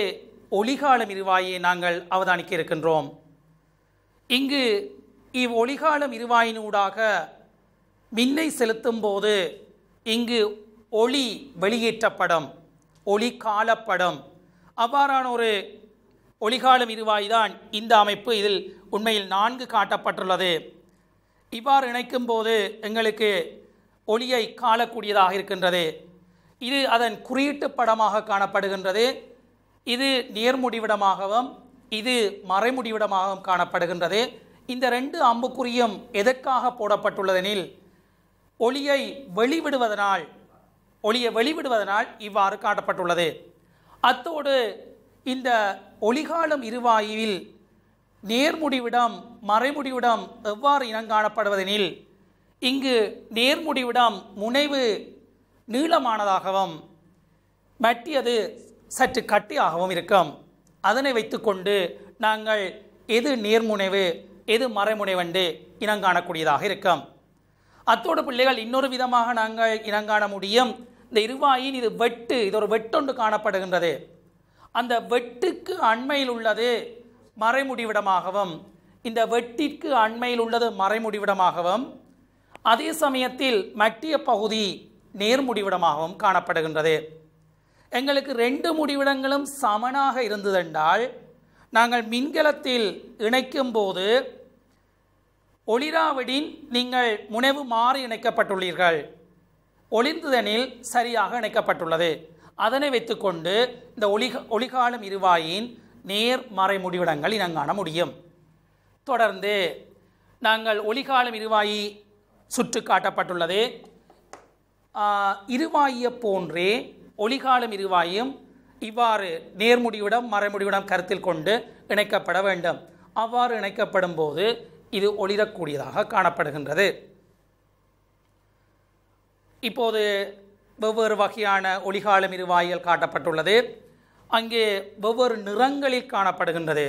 ஒளிகாலம் இருவாயை நாங்கள் அவதானிக்க இருக்கின்றோம் இங்கு இவ் ஒளிகாலம் இருவாயினூடாக மின்னை செலுத்தும் போது இங்கு ஒளி வெளியேற்றப்படும் ஒளி காலப்படம் அவ்வாறான ஒரு ஒளிகாலம் இருவாய்தான் இந்த அமைப்பு இதில் உண்மையில் நான்கு காட்டப்பட்டுள்ளது இவ்வாறு இணைக்கும் போது எங்களுக்கு ஒளியை காணக்கூடியதாக இருக்கின்றது இது அதன் குறியீட்டு படமாக காணப்படுகின்றது இது நேர்முடிவிடமாகவும் இது மறைமுடிவிடமாக காணப்படுகின்றது இந்த ரெண்டு அம்புக்குறியும் எதற்காக போடப்பட்டுள்ளதெனில் ஒளியை வெளிவிடுவதனால் ஒளியை வெளிவிடுவதனால் இவ்வாறு காட்டப்பட்டுள்ளது அத்தோடு இந்த ஒளிகாலம் இருவாயுவில் நேர்முடிவிடம் மறைமுடிவிடம் எவ்வாறு இனங்காணப்படுவதெனில் இங்கு நேர்முடிவிடம் முனைவு நீளமானதாகவும் மட்டியது சற்று கட்டியாகவும் இருக்கும் அதனை வைத்துக்கொண்டு நாங்கள் எது நேர்முனைவு எது மறைமுனைவென்று இனங்காணக்கூடியதாக இருக்கும் அத்தோடு பிள்ளைகள் இன்னொரு விதமாக நாங்கள் இனங்காண முடியும் இந்த இருவாயின் இது வெட்டு இது ஒரு வெட்டொன்று காணப்படுகின்றது அந்த வெட்டுக்கு அண்மையில் உள்ளது மறைமுடிவிடமாகவும் இந்த வெட்டிற்கு அண்மையில் உள்ளது மறைமுடிவிடமாகவும் அதே சமயத்தில் மட்டிய பகுதி நேர்முடிவிடமாகவும் காணப்படுகின்றது எங்களுக்கு ரெண்டு முடிவிடங்களும் சமனாக இருந்ததென்றால் நாங்கள் மின்கலத்தில் இணைக்கும் போது ஒளிராவிடின் நீங்கள் முனைவு மாறி இணைக்கப்பட்டுள்ளீர்கள் ஒளிர்ந்துதனில் சரியாக இணைக்கப்பட்டுள்ளது அதனை வைத்துக்கொண்டு இந்த ஒளி ஒளிகாலம் இருவாயின் நேர்மறை முடிவிடங்கள் இனங்காண முடியும் தொடர்ந்து நாங்கள் ஒளிகாலம் இருவாயி சுற்று காட்டப்பட்டுள்ளது இருவாயிய போன்றே ஒளிகாலம் இருவாயும் இவ்வாறு நேர்முடியுடன் மறைமுடிவிடம் கருத்தில் கொண்டு இணைக்கப்பட வேண்டும் அவ்வாறு இணைக்கப்படும் போது இது ஒளிரக்கூடியதாக காணப்படுகின்றது இப்போது வெவ்வேறு வகையான ஒளிகாலம் இருவாயில் காட்டப்பட்டுள்ளது அங்கே வெவ்வேறு நிறங்களில் காணப்படுகின்றது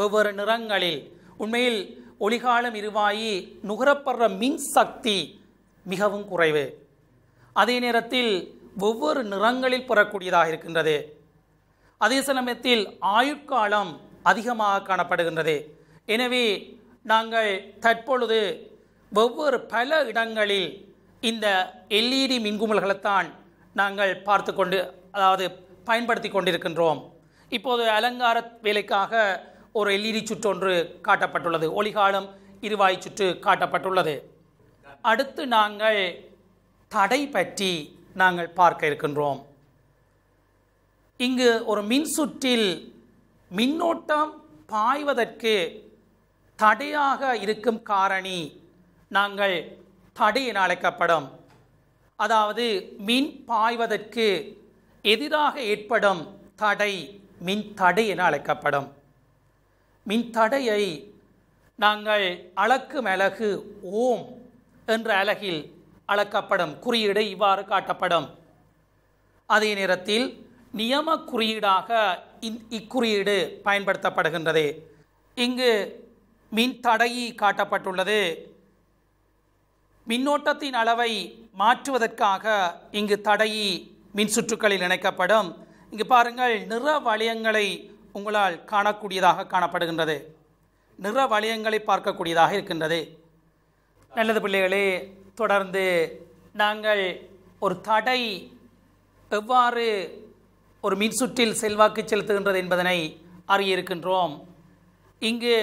வெவ்வேறு நிறங்களில் உண்மையில் ஒளிகாலம் இருவாயி நுகரப்படுற மின் சக்தி மிகவும் குறைவு அதே நேரத்தில் ஒவ்வொரு நிறங்களில் பெறக்கூடியதாக இருக்கின்றது அதே சமயத்தில் ஆயுட்காலம் அதிகமாக காணப்படுகின்றது எனவே நாங்கள் தற்பொழுது ஒவ்வொரு பல இடங்களில் இந்த எல்இடி மின்குமல்களைத்தான் நாங்கள் பார்த்து கொண்டு அதாவது பயன்படுத்தி கொண்டிருக்கின்றோம் இப்போது அலங்கார வேலைக்காக ஒரு எல்இடி சுற்றொன்று காட்டப்பட்டுள்ளது ஒளிகாலம் இருவாய் சுற்று காட்டப்பட்டுள்ளது அடுத்து நாங்கள் தடை பற்றி நாங்கள் பார்க்க இருக்கின்றோம் இங்கு ஒரு மின்சுற்றில் மின்னோட்டம் பாய்வதற்கு தடையாக இருக்கும் காரணி நாங்கள் தடை என அழைக்கப்படும் அதாவது மின் பாய்வதற்கு எதிராக ஏற்படும் தடை மின் தடை என அழைக்கப்படும் மின் தடையை நாங்கள் அளக்கும் அலகு ஓம் என்ற அலகில் அளக்கப்படும் குறியீடு இவ்வாறு காட்டப்படும் அதே நேரத்தில் நியம குறியீடாக இக்குறியீடு பயன்படுத்தப்படுகின்றது இங்கு மின் காட்டப்பட்டுள்ளது மின்னோட்டத்தின் அளவை மாற்றுவதற்காக இங்கு தடையி மின் சுற்றுக்களில் இணைக்கப்படும் இங்கு பாருங்கள் நிற வளையங்களை உங்களால் காணக்கூடியதாக காணப்படுகின்றது நிற வளையங்களை பார்க்கக்கூடியதாக இருக்கின்றது நல்லது பிள்ளைகளே தொடர்ந்து நாங்கள் ஒரு தடை எவ்வாறு ஒரு மின்சுற்றில் செல்வாக்கு செலுத்துகின்றது என்பதனை அறியிருக்கின்றோம் இங்கு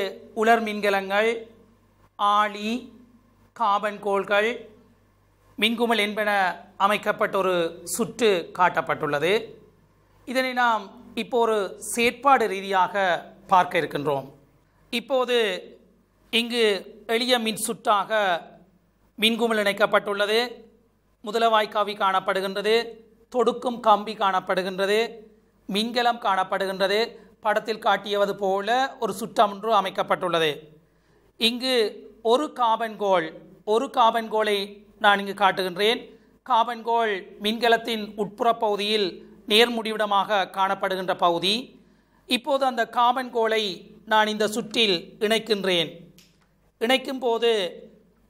உலர் மின்கலங்கள் ஆளி காபன் கோள்கள் மின்குமல் என்பன அமைக்கப்பட்ட ஒரு சுற்று காட்டப்பட்டுள்ளது இதனை நாம் இப்போ ஒரு செயற்பாடு ரீதியாக பார்க்க இருக்கின்றோம் இப்போது இங்கு எளிய சுற்றாக மின்குமிழ் இணைக்கப்பட்டுள்ளது முதலவாய்க்காவி காணப்படுகின்றது தொடுக்கும் கம்பி காணப்படுகின்றது மின்கலம் காணப்படுகின்றது படத்தில் காட்டியவது போல ஒரு சுற்றம் ஒன்று அமைக்கப்பட்டுள்ளது இங்கு ஒரு காபன் கோல் ஒரு காபன் கோலை நான் இங்கு காட்டுகின்றேன் காபன் கோல் மின்கலத்தின் உட்புற பகுதியில் நேர்முடிவிடமாக காணப்படுகின்ற பகுதி இப்போது அந்த காபன் கோலை நான் இந்த சுற்றில் இணைக்கின்றேன் இணைக்கும் போது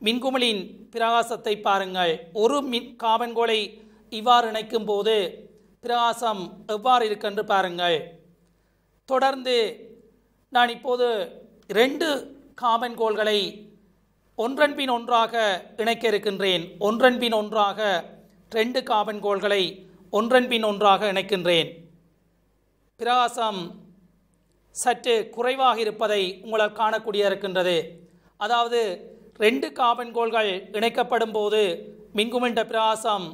மின்குமிழின் பிரகாசத்தை பாருங்கள் ஒரு மின் காவன்கோலை இவ்வாறு இணைக்கும் போது பிரகாசம் எவ்வாறு இருக்கென்று பாருங்கள் தொடர்ந்து நான் இப்போது ரெண்டு காமன்கோள்களை ஒன்றன்பின் ஒன்றாக இணைக்க இருக்கின்றேன் ஒன்றன்பின் ஒன்றாக ரெண்டு காமன்கோள்களை ஒன்றன்பின் ஒன்றாக இணைக்கின்றேன் பிரகாசம் சற்று குறைவாக இருப்பதை உங்களால் காணக்கூடிய இருக்கின்றது அதாவது ரெண்டு காபன் கோள்கள் இணைக்கப்படும் போது மின்குமிண்ட பிரகாசம்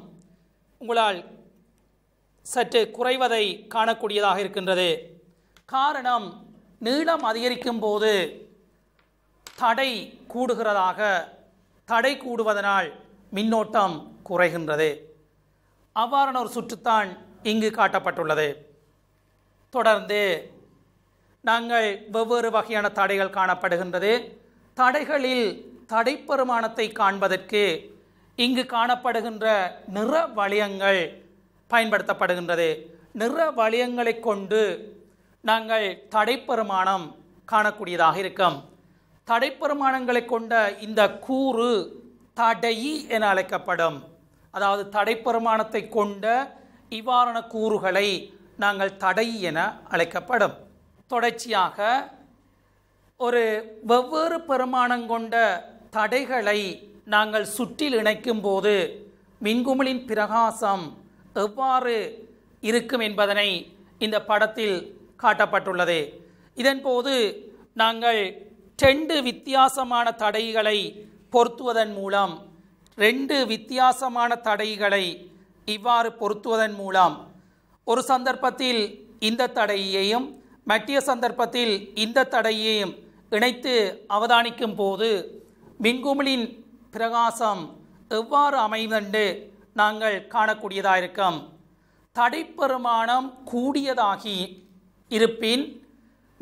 உங்களால் சற்று குறைவதை காணக்கூடியதாக இருக்கின்றது காரணம் நீளம் அதிகரிக்கும் போது தடை கூடுகிறதாக தடை கூடுவதனால் மின்னோட்டம் குறைகின்றது அவ்வாறான ஒரு சுற்றுத்தான் இங்கு காட்டப்பட்டுள்ளது தொடர்ந்து நாங்கள் வெவ்வேறு வகையான தடைகள் காணப்படுகின்றது தடைகளில் தடைப்பெருமானத்தை காண்பதற்கு இங்கு காணப்படுகின்ற நிற வளையங்கள் பயன்படுத்தப்படுகின்றது நிற வளையங்களை கொண்டு நாங்கள் தடைப்பெருமானம் காணக்கூடியதாக இருக்கும் தடைப்பெருமானங்களை கொண்ட இந்த கூறு தடையி என அழைக்கப்படும் அதாவது தடைப்பெருமானத்தை கொண்ட இவ்வாறான கூறுகளை நாங்கள் தடை என அழைக்கப்படும் தொடர்ச்சியாக ஒரு வெவ்வேறு பெருமானம் கொண்ட தடைகளை நாங்கள் சுற்றில் இணைக்கும் போது மின்குமலின் பிரகாசம் எவ்வாறு இருக்கும் என்பதனை இந்த படத்தில் காட்டப்பட்டுள்ளது இதன்போது நாங்கள் ரெண்டு வித்தியாசமான தடைகளை பொருத்துவதன் மூலம் ரெண்டு வித்தியாசமான தடைகளை இவ்வாறு பொருத்துவதன் மூலம் ஒரு சந்தர்ப்பத்தில் இந்த தடையையும் மற்ற சந்தர்ப்பத்தில் இந்த தடையையும் இணைத்து அவதானிக்கும் போது மின்குமிழின் பிரகாசம் எவ்வாறு அமைந்தென்று நாங்கள் காணக்கூடியதாக இருக்கும் தடைப்பெருமானம் கூடியதாகி இருப்பின்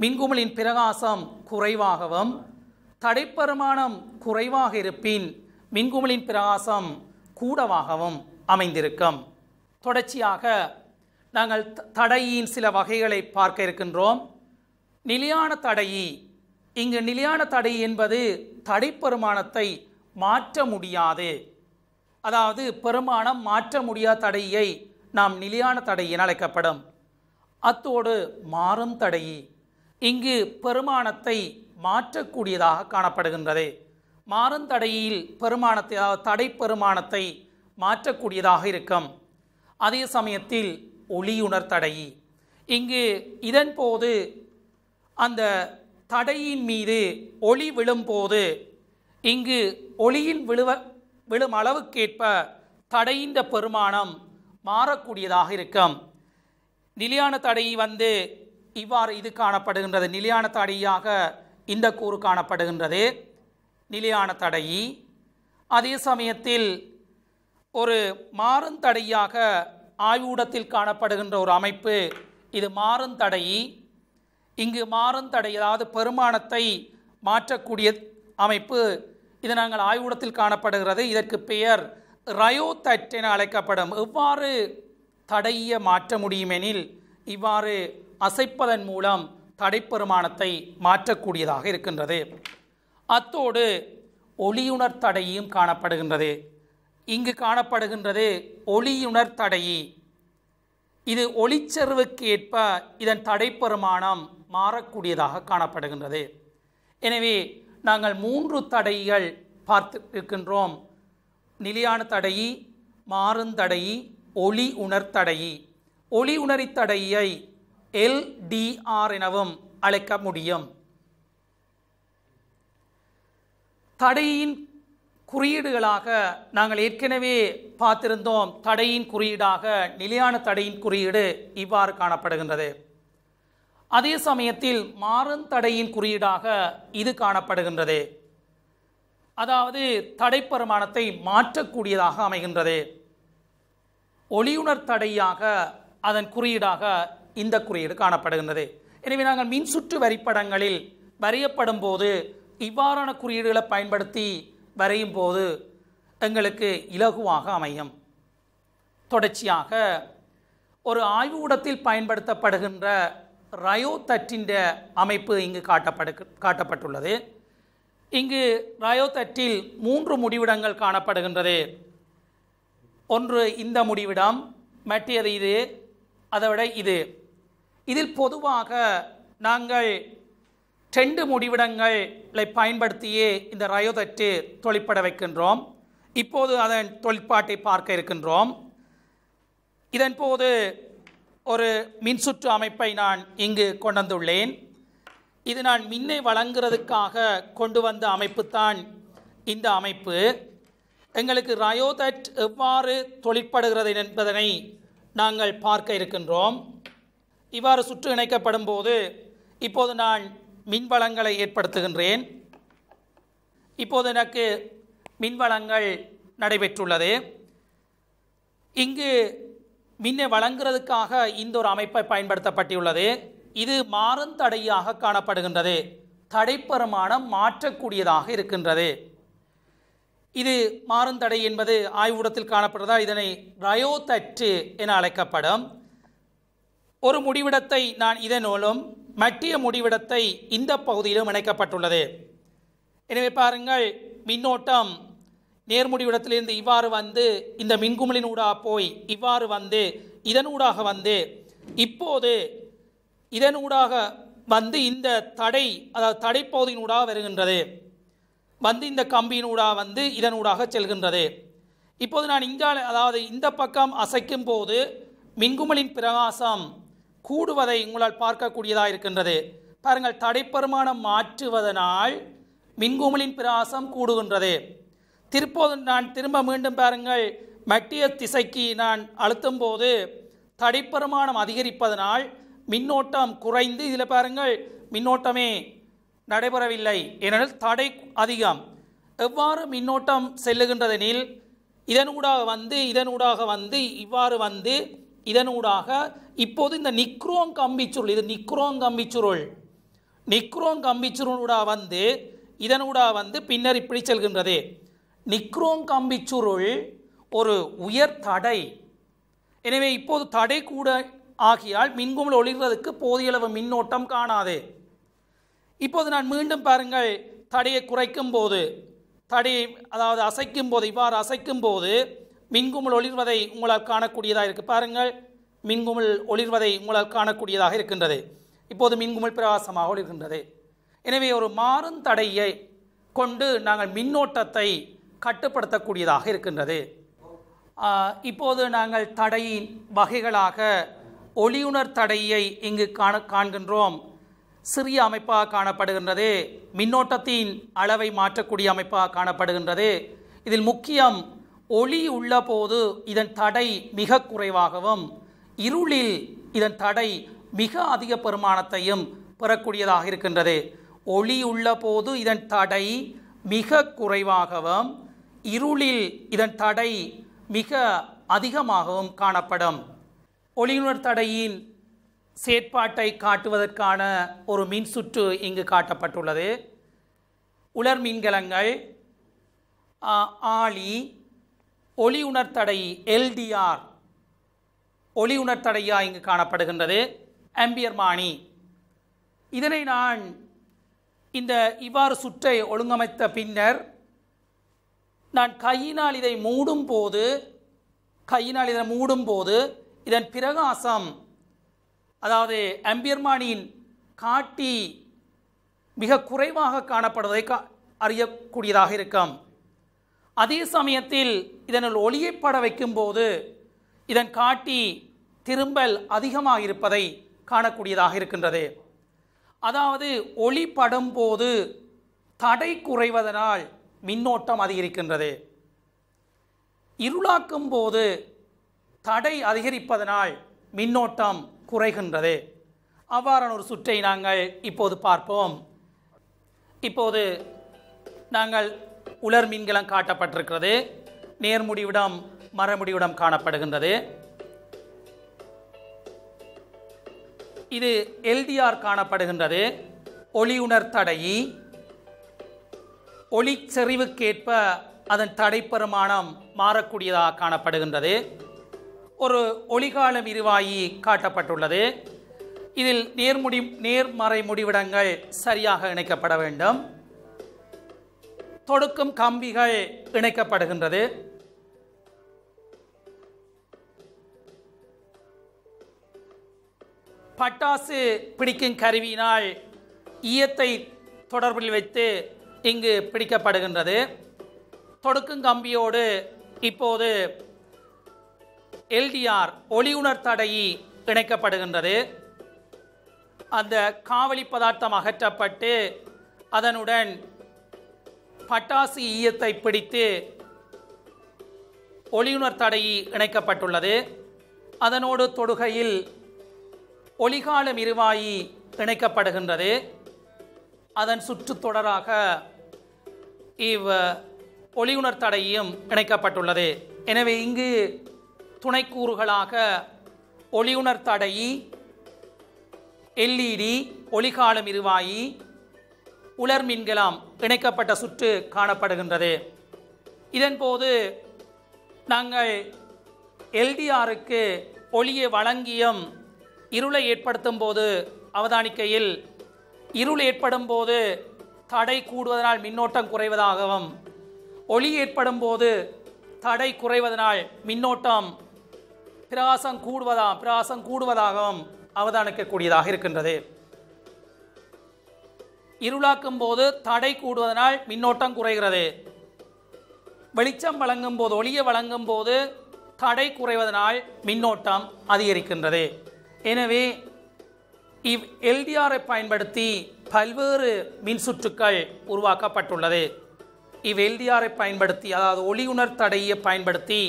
மின்குமிழின் பிரகாசம் குறைவாகவும் தடைப்பெருமானம் குறைவாக இருப்பின் மின்குமிழின் பிரகாசம் கூடவாகவும் அமைந்திருக்கும் தொடர்ச்சியாக நாங்கள் தடையின் சில வகைகளை பார்க்க இருக்கின்றோம் நிலையான தடையை இங்கு நிலையான தடை என்பது தடை மாற்ற முடியாது அதாவது பெருமானம் மாற்ற முடியாத தடையை நாம் நிலையான தடை என அழைக்கப்படும் அத்தோடு மாறும் தடை இங்கு பெருமானத்தை மாற்றக்கூடியதாக காணப்படுகின்றது மாறும் தடையில் பெருமானத்தை தடை பெருமானத்தை மாற்றக்கூடியதாக இருக்கும் அதே சமயத்தில் ஒளியுணர் தடை இங்கு இதன்போது அந்த தடையின் மீது ஒளி விழும்போது இங்கு ஒளியின் விழுவ விழும் அளவுக்கேற்ப தடையின்ற பெருமானம் மாறக்கூடியதாக இருக்கும் நிலையான தடை வந்து இவ்வாறு இது காணப்படுகின்றது நிலையான தடையாக இந்த கூறு காணப்படுகின்றது நிலையான தடை அதே சமயத்தில் ஒரு மாறுந்தடையாக ஆய்வூடத்தில் காணப்படுகின்ற ஒரு அமைப்பு இது மாறுந்தடை இங்கு மாறும் தடை அதாவது பெருமானத்தை மாற்றக்கூடிய அமைப்பு இது நாங்கள் ஆய்வுடத்தில் காணப்படுகிறது இதற்கு பெயர் ரயோ தட் என அழைக்கப்படும் எவ்வாறு தடையை மாற்ற முடியுமெனில் இவ்வாறு அசைப்பதன் மூலம் தடைப்பெருமானத்தை மாற்றக்கூடியதாக இருக்கின்றது அத்தோடு ஒளியுணர் தடையும் காணப்படுகின்றது இங்கு காணப்படுகின்றது ஒளியுணர் தடையி இது ஒளிச்சருவுக்கு ஏற்ப இதன் தடைப்பெருமானம் மாறக்கூடியதாக காணப்படுகின்றது எனவே நாங்கள் மூன்று தடைகள் பார்த்து இருக்கின்றோம் நிலையான தடையி மாறுந்தடையி ஒளி உணர்த்தடையி ஒளி உணரித்தடையை எல்டிஆர் எனவும் அழைக்க முடியும் தடையின் குறியீடுகளாக நாங்கள் ஏற்கனவே பார்த்திருந்தோம் தடையின் குறியீடாக நிலையான தடையின் குறியீடு இவ்வாறு காணப்படுகின்றது அதே சமயத்தில் மாறன் தடையின் குறியீடாக இது காணப்படுகின்றது அதாவது தடைப்பருமானத்தை மாற்றக்கூடியதாக அமைகின்றது ஒளியுணர் தடையாக அதன் குறியீடாக இந்த குறியீடு காணப்படுகின்றது எனவே நாங்கள் மின்சுற்று வரிப்படங்களில் வரையப்படும் போது இவ்வாறான குறியீடுகளை பயன்படுத்தி வரையும் போது எங்களுக்கு இலகுவாக அமையும் தொடர்ச்சியாக ஒரு ஆய்வு ஊடத்தில் பயன்படுத்தப்படுகின்ற ரயோ தட்டின் அமைப்பு இங்கு காட்டப்படு காட்டப்பட்டுள்ளது இங்கு ரயோ தட்டில் மூன்று முடிவிடங்கள் காணப்படுகின்றது ஒன்று இந்த முடிவிடம் மற்றது இது அதைவிட இது இதில் பொதுவாக நாங்கள் ரெண்டு முடிவிடங்களை பயன்படுத்தியே இந்த ரயோ தட்டு தொழிற்பட வைக்கின்றோம் இப்போது அதன் தொழிற்பாட்டை பார்க்க இருக்கின்றோம் இதன் போது ஒரு மின்சுற்று அமைப்பை நான் இங்கு கொண்டு வந்துள்ளேன் இது நான் மின்னை வழங்குறதுக்காக கொண்டு வந்த அமைப்பு தான் இந்த அமைப்பு எங்களுக்கு ரயோதட் எவ்வாறு தொழிற்படுகிறது என்பதனை நாங்கள் பார்க்க இருக்கின்றோம் இவ்வாறு சுற்று இணைக்கப்படும் போது இப்போது நான் மின்வளங்களை ஏற்படுத்துகின்றேன் இப்போது எனக்கு மின்வளங்கள் நடைபெற்றுள்ளது இங்கு மின்னை வழங்குறதுக்காக இந்த ஒரு அமைப்பை பயன்படுத்தப்பட்டுள்ளது இது மாறும் தடையாக காணப்படுகின்றது தடைப்பெருமானம் மாற்றக்கூடியதாக இருக்கின்றது இது மாறுந்தடை என்பது ஆய்வூடத்தில் காணப்படுறதா இதனை ரயோ தற்று என அழைக்கப்படும் ஒரு முடிவிடத்தை நான் இதனூலும் மட்டிய முடிவிடத்தை இந்த பகுதியிலும் இணைக்கப்பட்டுள்ளது எனவே பாருங்கள் மின்னோட்டம் நேர்முடிவிடத்திலிருந்து இவ்வாறு வந்து இந்த மின்குமலினூடாக போய் இவ்வாறு வந்து இதனூடாக வந்து இப்போது இதனூடாக வந்து இந்த தடை அதாவது தடைப்பகுதியினூடாக வருகின்றது வந்து இந்த கம்பியினூடாக வந்து இதனூடாக செல்கின்றது இப்போது நான் இந்த அதாவது இந்த பக்கம் அசைக்கும் போது மின்குமலின் பிரகாசம் கூடுவதை உங்களால் பார்க்கக்கூடியதாக இருக்கின்றது பாருங்கள் தடைப்பெருமானம் மாற்றுவதனால் மின்குமலின் பிரகாசம் கூடுகின்றது திருப்போது நான் திரும்ப மீண்டும் பாருங்கள் மட்டிய திசைக்கு நான் அழுத்தும் போது தடிப்பெருமானம் அதிகரிப்பதனால் மின்னோட்டம் குறைந்து இதில் பாருங்கள் மின்னோட்டமே நடைபெறவில்லை ஏனெனில் தடை அதிகம் எவ்வாறு மின்னோட்டம் செல்லுகின்றதெனில் இதனூடாக வந்து இதனூடாக வந்து இவ்வாறு வந்து இதனூடாக இப்போது இந்த நிக்ரோங் கம்பிச்சுருள் இது நிக்ரோங் கம்பிச்சுருள் நிக்ரோங் கம்பிச்சுருளூடாக வந்து இதனூடாக வந்து பின்னர் இப்படி செல்கின்றது நிக்ரோங் கம்பிச்சுருள் ஒரு உயர் தடை எனவே இப்போது தடை கூட ஆகியால் மின்கும்பல் ஒளிர்வதற்கு போதியளவு மின்னோட்டம் காணாது இப்போது நான் மீண்டும் பாருங்கள் தடையை குறைக்கும் போது தடையை அதாவது அசைக்கும் போது இவ்வாறு அசைக்கும் போது மின்கும்பல் ஒளிர்வதை உங்களால் காணக்கூடியதாக இருக்குது பாருங்கள் மின்கும்பல் ஒளிர்வதை உங்களால் காணக்கூடியதாக இருக்கின்றது இப்போது மின்கும்பல் பிரகாசமாக ஒளிர்கின்றது எனவே ஒரு மாறும் தடையை கொண்டு நாங்கள் மின்னோட்டத்தை கட்டுப்படுத்தக்கூடியதாக இருக்கின்றது இப்போது நாங்கள் தடையின் வகைகளாக ஒளியுணர் தடையை இங்கு காண காண்கின்றோம் சிறிய அமைப்பாக காணப்படுகின்றது மின்னோட்டத்தின் அளவை மாற்றக்கூடிய அமைப்பாக காணப்படுகின்றது இதில் முக்கியம் ஒளி உள்ள போது இதன் தடை மிக குறைவாகவும் இருளில் இதன் தடை மிக அதிக பெருமானத்தையும் பெறக்கூடியதாக இருக்கின்றது ஒளி உள்ள போது இதன் தடை மிக குறைவாகவும் இருளில் இதன் தடை மிக அதிகமாகவும் காணப்படும் ஒளியுணர் தடையின் செயற்பாட்டை காட்டுவதற்கான ஒரு மின்சுற்று இங்கு காட்டப்பட்டுள்ளது உலர் மின்கலங்கள் ஆளி ஒளி உணர்த்தடை எல்டிஆர் ஒளி உணர்த்தடையாக இங்கு காணப்படுகின்றது மாணி இதனை நான் இந்த இவ்வாறு சுற்றை ஒழுங்கமைத்த பின்னர் நான் கையினால் இதை மூடும் போது கையினால் இதை மூடும் போது இதன் பிரகாசம் அதாவது அம்பியர்மானியின் காட்டி மிக குறைவாக காணப்படுவதை கா அறியக்கூடியதாக இருக்கும் அதே சமயத்தில் இதனுள் ஒளியைப்பட வைக்கும்போது இதன் காட்டி திரும்பல் அதிகமாக இருப்பதை காணக்கூடியதாக இருக்கின்றது அதாவது ஒளி படும்போது தடை குறைவதனால் மின்னோட்டம் அதிகரிக்கின்றது இருளாக்கும் போது தடை அதிகரிப்பதனால் மின்னோட்டம் குறைகின்றது அவ்வாறான ஒரு சுற்றை நாங்கள் இப்போது பார்ப்போம் இப்போது நாங்கள் உலர் மின்கலம் காட்டப்பட்டிருக்கிறது நேர்முடிவிடம் மரமுடிவிடம் காணப்படுகின்றது இது எல்டிஆர் காணப்படுகின்றது ஒளியுணர் தடையி ஒளிச்செறிவுக்கேற்ப அதன் தடைப்பெருமானம் மாறக்கூடியதாக காணப்படுகின்றது ஒரு ஒளிகாலம் விரிவாயி காட்டப்பட்டுள்ளது இதில் நேர்முடி நேர்மறை முடிவிடங்கள் சரியாக இணைக்கப்பட வேண்டும் தொடுக்கும் கம்பிகள் இணைக்கப்படுகின்றது பட்டாசு பிடிக்கும் கருவியினால் ஈயத்தை தொடர்பில் வைத்து இங்கு பிடிக்கப்படுகின்றது தொடுக்குங்கம்பியோடு இப்போது எல்டிஆர் ஒளியுணர் தடையி இணைக்கப்படுகின்றது அந்த காவலி பதார்த்தம் அகற்றப்பட்டு அதனுடன் பட்டாசு ஈயத்தை பிடித்து ஒளியுணர் தடையி இணைக்கப்பட்டுள்ளது அதனோடு தொடுகையில் ஒளிகாலம் இருவாயி இணைக்கப்படுகின்றது அதன் சுற்றுத்தொடராக இவ் ஒளியுணர் தடையும் இணைக்கப்பட்டுள்ளது எனவே இங்கு துணைக்கூறுகளாக ஒளியுணர் தடையி எல்இடி ஒளிகாலம் இருவாயி உலர் மின்கலாம் இணைக்கப்பட்ட சுற்று காணப்படுகின்றது இதன்போது நாங்கள் எல்டிஆருக்கு ஒளியை வழங்கியும் இருளை ஏற்படுத்தும் போது அவதானிக்கையில் இருள் ஏற்படும் போது தடை கூடுவதனால் மின்னோட்டம் குறைவதாகவும் ஒளி ஏற்படும் போது தடை குறைவதனால் மின்னோட்டம் பிராசம் கூடுவதாம் பிராசம் கூடுவதாகவும் அவதானிக்கக்கூடியதாக இருக்கின்றது இருளாக்கும் போது தடை கூடுவதனால் மின்னோட்டம் குறைகிறது வெளிச்சம் வழங்கும் போது ஒளியை வழங்கும் போது தடை குறைவதனால் மின்னோட்டம் அதிகரிக்கின்றது எனவே இவ் எல்டிஆரை பயன்படுத்தி பல்வேறு மின்சுற்றுக்கள் உருவாக்கப்பட்டுள்ளது இவ் எல்டிஆரை பயன்படுத்தி அதாவது ஒளியுணர் தடையை பயன்படுத்தி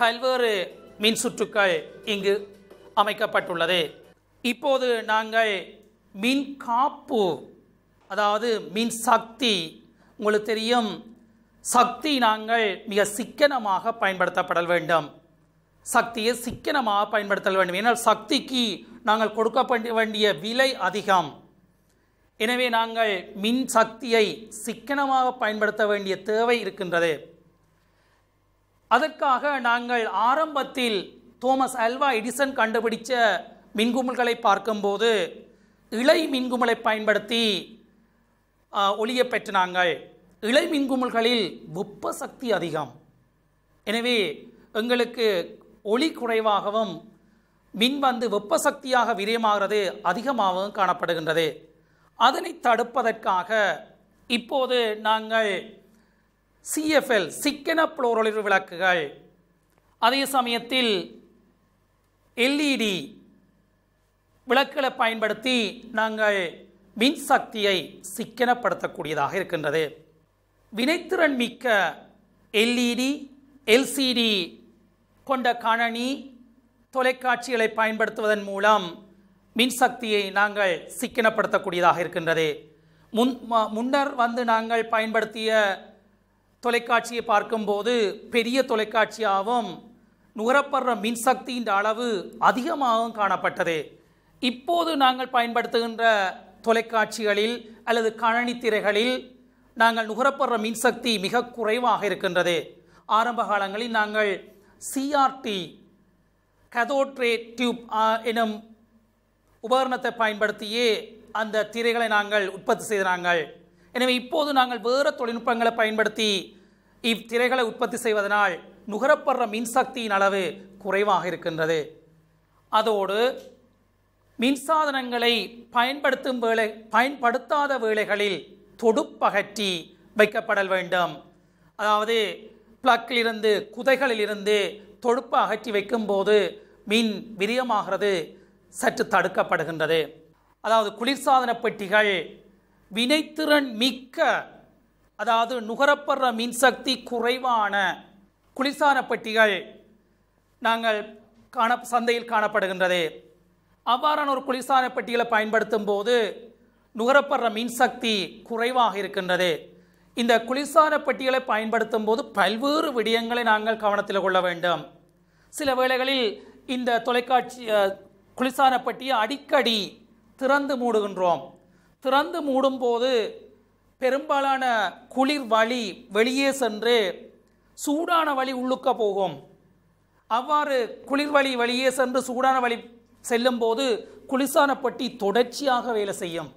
பல்வேறு மின்சுற்றுக்கள் இங்கு அமைக்கப்பட்டுள்ளது இப்போது நாங்கள் மின் காப்பு அதாவது மின் சக்தி உங்களுக்கு தெரியும் சக்தி நாங்கள் மிக சிக்கனமாக பயன்படுத்தப்படல் வேண்டும் சக்தியை சிக்கனமாக பயன்படுத்தல் வேண்டும் ஏன்னால் சக்திக்கு நாங்கள் கொடுக்க வேண்டிய விலை அதிகம் எனவே நாங்கள் மின் சக்தியை சிக்கனமாக பயன்படுத்த வேண்டிய தேவை இருக்கின்றது அதற்காக நாங்கள் ஆரம்பத்தில் தோமஸ் அல்வா எடிசன் கண்டுபிடித்த மின்குமல்களை பார்க்கும்போது இலை மின்குமலை பயன்படுத்தி ஒளியை பெற்றினாங்கள் இலை மின்குமல்களில் வெப்ப சக்தி அதிகம் எனவே எங்களுக்கு ஒளி குறைவாகவும் மின் வந்து வெப்ப சக்தியாக விரியமாகிறது அதிகமாகவும் காணப்படுகின்றது அதனை தடுப்பதற்காக இப்போது நாங்கள் சிஎஃப்எல் சிக்கன புளோரொளிர்வு விளக்குகள் அதே சமயத்தில் எல்இடி e விளக்குகளை பயன்படுத்தி நாங்கள் மின்சக்தியை சிக்கனப்படுத்தக்கூடியதாக இருக்கின்றது வினைத்திறன் மிக்க எல்இடி எல்சிடி e கொண்ட கணனி தொலைக்காட்சிகளை பயன்படுத்துவதன் மூலம் மின்சக்தியை நாங்கள் சிக்கனப்படுத்தக்கூடியதாக இருக்கின்றது முன் முன்னர் வந்து நாங்கள் பயன்படுத்திய தொலைக்காட்சியை பார்க்கும்போது பெரிய தொலைக்காட்சியாகவும் நுகரப்படுற மின்சக்தியின் அளவு அதிகமாகவும் காணப்பட்டது இப்போது நாங்கள் பயன்படுத்துகின்ற தொலைக்காட்சிகளில் அல்லது கணனி திரைகளில் நாங்கள் நுகரப்படுற மின்சக்தி மிக குறைவாக இருக்கின்றது ஆரம்ப காலங்களில் நாங்கள் சிஆர்டி கதோட்ரே டியூப் எனும் உபகரணத்தை பயன்படுத்தியே அந்த திரைகளை நாங்கள் உற்பத்தி செய்த நாங்கள் எனவே இப்போது நாங்கள் வேறு தொழில்நுட்பங்களை பயன்படுத்தி இத்திரைகளை உற்பத்தி செய்வதனால் நுகரப்படுற மின்சக்தியின் அளவு குறைவாக இருக்கின்றது அதோடு மின்சாதனங்களை பயன்படுத்தும் வேலை பயன்படுத்தாத வேலைகளில் தொடுப்பகற்றி வைக்கப்படல் வேண்டும் அதாவது பிளக்கிலிருந்து குதைகளிலிருந்து தொடுப்பை அகற்றி வைக்கும்போது மீன் விரியமாகிறது சற்று தடுக்கப்படுகின்றது அதாவது குளிர்சாதன பெட்டிகள் வினைத்திறன் மிக்க அதாவது நுகரப்படுற மின்சக்தி குறைவான குளிர்சாதன பெட்டிகள் நாங்கள் காண சந்தையில் காணப்படுகின்றது அவ்வாறான ஒரு குளிர்சாதன பெட்டிகளை பயன்படுத்தும் போது நுகரப்படுற மின்சக்தி குறைவாக இருக்கின்றது இந்த குளிர்சார பெட்டிகளை பயன்படுத்தும் போது பல்வேறு விடயங்களை நாங்கள் கவனத்தில் கொள்ள வேண்டும் சில வேளைகளில் இந்த தொலைக்காட்சி குளிர்சார பெட்டியை அடிக்கடி திறந்து மூடுகின்றோம் திறந்து மூடும்போது பெரும்பாலான குளிர் வழி வெளியே சென்று சூடான வழி உள்ளுக்க போகும் அவ்வாறு குளிர் வழி வெளியே சென்று சூடான வழி செல்லும்போது குளிர்சான பெட்டி தொடர்ச்சியாக வேலை செய்யும்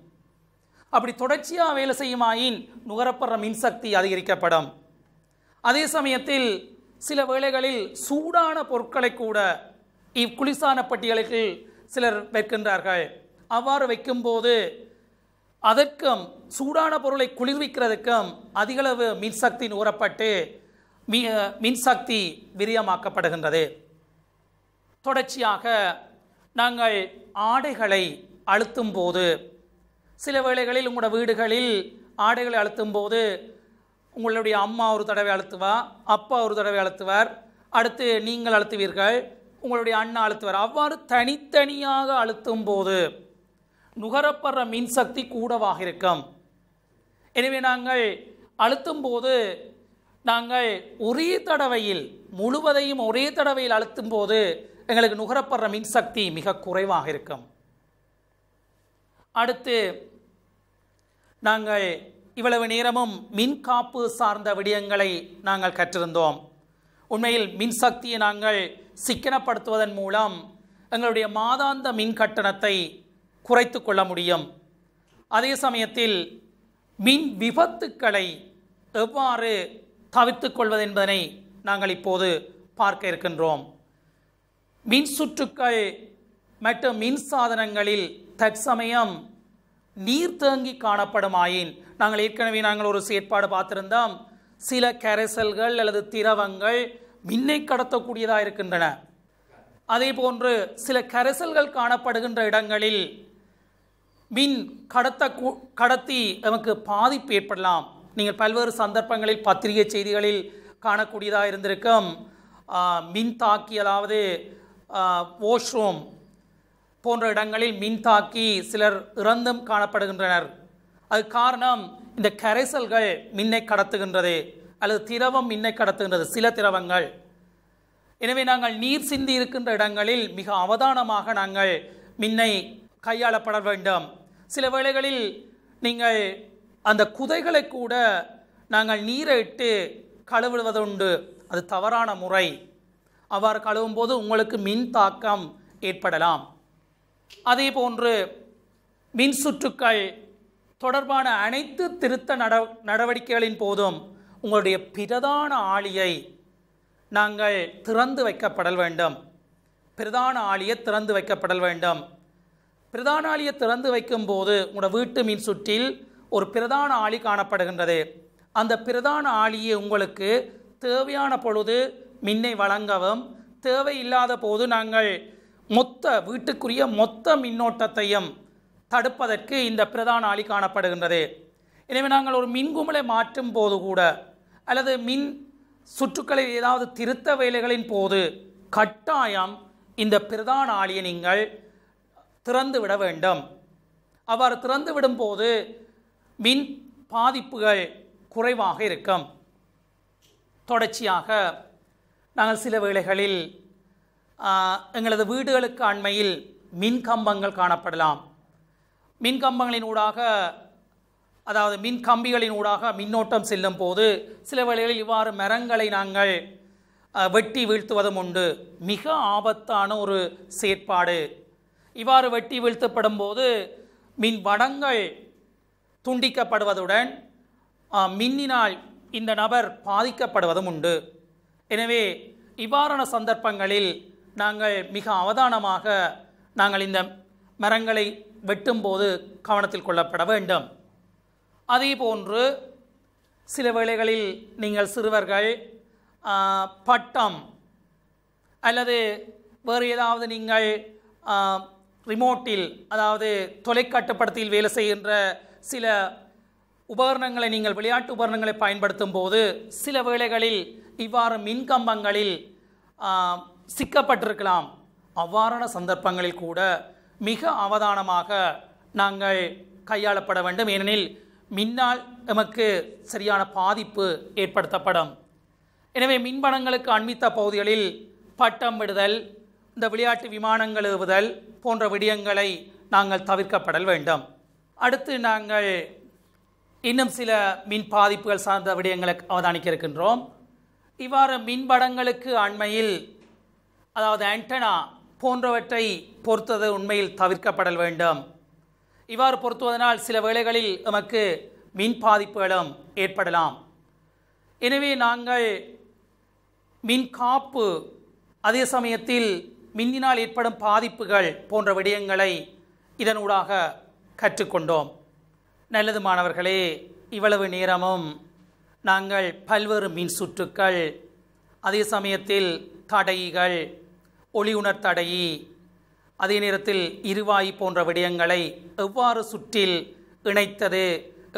அப்படி தொடர்ச்சியாக வேலை செய்யுமாயின் நுகரப்படுற மின்சக்தி அதிகரிக்கப்படும் அதே சமயத்தில் சில வேளைகளில் சூடான பொருட்களை கூட இக்குளிசான பட்டியலுக்கு சிலர் வைக்கின்றார்கள் அவ்வாறு வைக்கும்போது அதற்கும் சூடான பொருளை குளிர்விக்கிறதுக்கும் அதிகளவு மின்சக்தி நுகரப்பட்டு மீ மின்சக்தி விரியமாக்கப்படுகின்றது தொடர்ச்சியாக நாங்கள் ஆடைகளை அழுத்தும் போது சில வேளைகளில் உங்களோட வீடுகளில் ஆடைகளை அழுத்தும் போது உங்களுடைய அம்மா ஒரு தடவை அழுத்துவா அப்பா ஒரு தடவை அழுத்துவார் அடுத்து நீங்கள் அழுத்துவீர்கள் உங்களுடைய அண்ணா அழுத்துவார் அவ்வாறு தனித்தனியாக அழுத்தும் போது நுகரப்படுற மின்சக்தி கூடவாக இருக்கும் எனவே நாங்கள் அழுத்தும் போது நாங்கள் ஒரே தடவையில் முழுவதையும் ஒரே தடவையில் அழுத்தும் போது எங்களுக்கு நுகரப்படுற மின்சக்தி மிக குறைவாக இருக்கும் அடுத்து நாங்கள் இவ்வளவு நேரமும் மின்காப்பு சார்ந்த விடயங்களை நாங்கள் கற்றிருந்தோம் உண்மையில் மின்சக்தியை நாங்கள் சிக்கனப்படுத்துவதன் மூலம் எங்களுடைய மாதாந்த மின் கட்டணத்தை குறைத்து கொள்ள முடியும் அதே சமயத்தில் மின் விபத்துக்களை எவ்வாறு தவித்து என்பதனை நாங்கள் இப்போது பார்க்க இருக்கின்றோம் மின் சுற்றுக்கள் மற்றும் மின் சாதனங்களில் தற்சமயம் நீர் தேங்கி காணப்படுமாயின் நாங்கள் ஏற்கனவே நாங்கள் ஒரு செயற்பாடு பார்த்துருந்தோம் சில கரைசல்கள் அல்லது திரவங்கள் மின்னை கடத்தக்கூடியதாக இருக்கின்றன அதே போன்று சில கரைசல்கள் காணப்படுகின்ற இடங்களில் மின் கடத்த கடத்தி நமக்கு பாதிப்பு ஏற்படலாம் நீங்கள் பல்வேறு சந்தர்ப்பங்களில் பத்திரிகை செய்திகளில் காணக்கூடியதாக இருந்திருக்கும் மின் தாக்கி அதாவது வாஷ்ரூம் போன்ற இடங்களில் மின் தாக்கி சிலர் இறந்தும் காணப்படுகின்றனர் அது காரணம் இந்த கரைசல்கள் மின்னை கடத்துகின்றது அல்லது திரவம் மின்னை கடத்துகின்றது சில திரவங்கள் எனவே நாங்கள் நீர் சிந்தி இருக்கின்ற இடங்களில் மிக அவதானமாக நாங்கள் மின்னை கையாளப்பட வேண்டும் சில வேளைகளில் நீங்கள் அந்த குதைகளை கூட நாங்கள் நீரை இட்டு கழுவிடுவதுண்டு அது தவறான முறை அவ்வாறு கழுவும் போது உங்களுக்கு மின் தாக்கம் ஏற்படலாம் அதே போன்று சுற்றுக்கள் தொடர்பான அனைத்து திருத்த நட நடவடிக்கைகளின் போதும் உங்களுடைய பிரதான ஆளியை நாங்கள் திறந்து வைக்கப்படல் வேண்டும் பிரதான ஆளியை திறந்து வைக்கப்படல் வேண்டும் பிரதான ஆளியை திறந்து வைக்கும்போது உங்களோட வீட்டு மின் சுற்றில் ஒரு பிரதான ஆளி காணப்படுகின்றது அந்த பிரதான ஆளியை உங்களுக்கு தேவையான பொழுது மின்னை வழங்கவும் தேவையில்லாத போது நாங்கள் மொத்த வீட்டுக்குரிய மொத்த மின்னோட்டத்தையும் தடுப்பதற்கு இந்த பிரதான ஆளி காணப்படுகின்றது எனவே நாங்கள் ஒரு மின்குமலை மாற்றும் போது கூட அல்லது மின் சுற்றுக்களில் ஏதாவது திருத்த வேலைகளின் போது கட்டாயம் இந்த பிரதான ஆளியை நீங்கள் திறந்து விட வேண்டும் அவ்வாறு திறந்து விடும்போது மின் பாதிப்புகள் குறைவாக இருக்கும் தொடர்ச்சியாக நாங்கள் சில வேளைகளில் எங்களது வீடுகளுக்கு அண்மையில் மின்கம்பங்கள் காணப்படலாம் மின்கம்பங்களின் ஊடாக அதாவது மின் கம்பிகளின் ஊடாக மின்னோட்டம் செல்லும் போது சில வேளைகளில் இவ்வாறு மரங்களை நாங்கள் வெட்டி வீழ்த்துவதும் உண்டு மிக ஆபத்தான ஒரு செயற்பாடு இவ்வாறு வெட்டி வீழ்த்தப்படும் போது மின் வடங்கள் துண்டிக்கப்படுவதுடன் மின்னினால் இந்த நபர் பாதிக்கப்படுவதும் உண்டு எனவே இவ்வாறான சந்தர்ப்பங்களில் நாங்கள் மிக அவதானமாக நாங்கள் இந்த மரங்களை வெட்டும்போது கவனத்தில் கொள்ளப்பட வேண்டும் அதே போன்று சில வேளைகளில் நீங்கள் சிறுவர்கள் பட்டம் அல்லது வேறு ஏதாவது நீங்கள் ரிமோட்டில் அதாவது தொலைக்கட்டுப்படுத்தியில் வேலை செய்கின்ற சில உபகரணங்களை நீங்கள் விளையாட்டு உபகரணங்களை பயன்படுத்தும் போது சில வேளைகளில் இவ்வாறு மின்கம்பங்களில் சிக்கப்பட்டிருக்கலாம் அவ்வாறான சந்தர்ப்பங்களில் கூட மிக அவதானமாக நாங்கள் கையாளப்பட வேண்டும் ஏனெனில் மின்னால் எமக்கு சரியான பாதிப்பு ஏற்படுத்தப்படும் எனவே மின்பணங்களுக்கு அண்மித்த பகுதிகளில் பட்டம் விடுதல் இந்த விளையாட்டு விமானங்கள் எழுவுதல் போன்ற விடயங்களை நாங்கள் தவிர்க்கப்படல் வேண்டும் அடுத்து நாங்கள் இன்னும் சில மின் பாதிப்புகள் சார்ந்த விடயங்களை அவதானிக்க இருக்கின்றோம் இவ்வாறு மின்படங்களுக்கு அண்மையில் அதாவது ஆண்டனா போன்றவற்றை பொறுத்தது உண்மையில் தவிர்க்கப்படல் வேண்டும் இவ்வாறு பொருத்துவதனால் சில வேளைகளில் நமக்கு மின் பாதிப்புகளும் ஏற்படலாம் எனவே நாங்கள் மின் காப்பு அதே சமயத்தில் மின்னினால் ஏற்படும் பாதிப்புகள் போன்ற விடயங்களை இதனூடாக கற்றுக்கொண்டோம் நல்லது மாணவர்களே இவ்வளவு நேரமும் நாங்கள் பல்வேறு மின் சுற்றுக்கள் அதே சமயத்தில் தடைகள் ஒளி உணர்த்தடையி அதே நேரத்தில் இருவாய் போன்ற விடயங்களை எவ்வாறு சுற்றில் இணைத்தது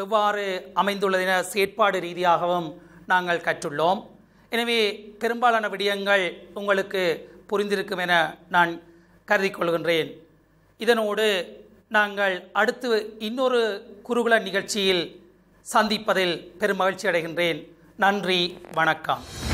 எவ்வாறு அமைந்துள்ளதென செயற்பாடு ரீதியாகவும் நாங்கள் கற்றுள்ளோம் எனவே பெரும்பாலான விடயங்கள் உங்களுக்கு புரிந்திருக்கும் என நான் கருதி கொள்கின்றேன் இதனோடு நாங்கள் அடுத்து இன்னொரு குருகுல நிகழ்ச்சியில் சந்திப்பதில் பெரும் மகிழ்ச்சி அடைகின்றேன் நன்றி வணக்கம்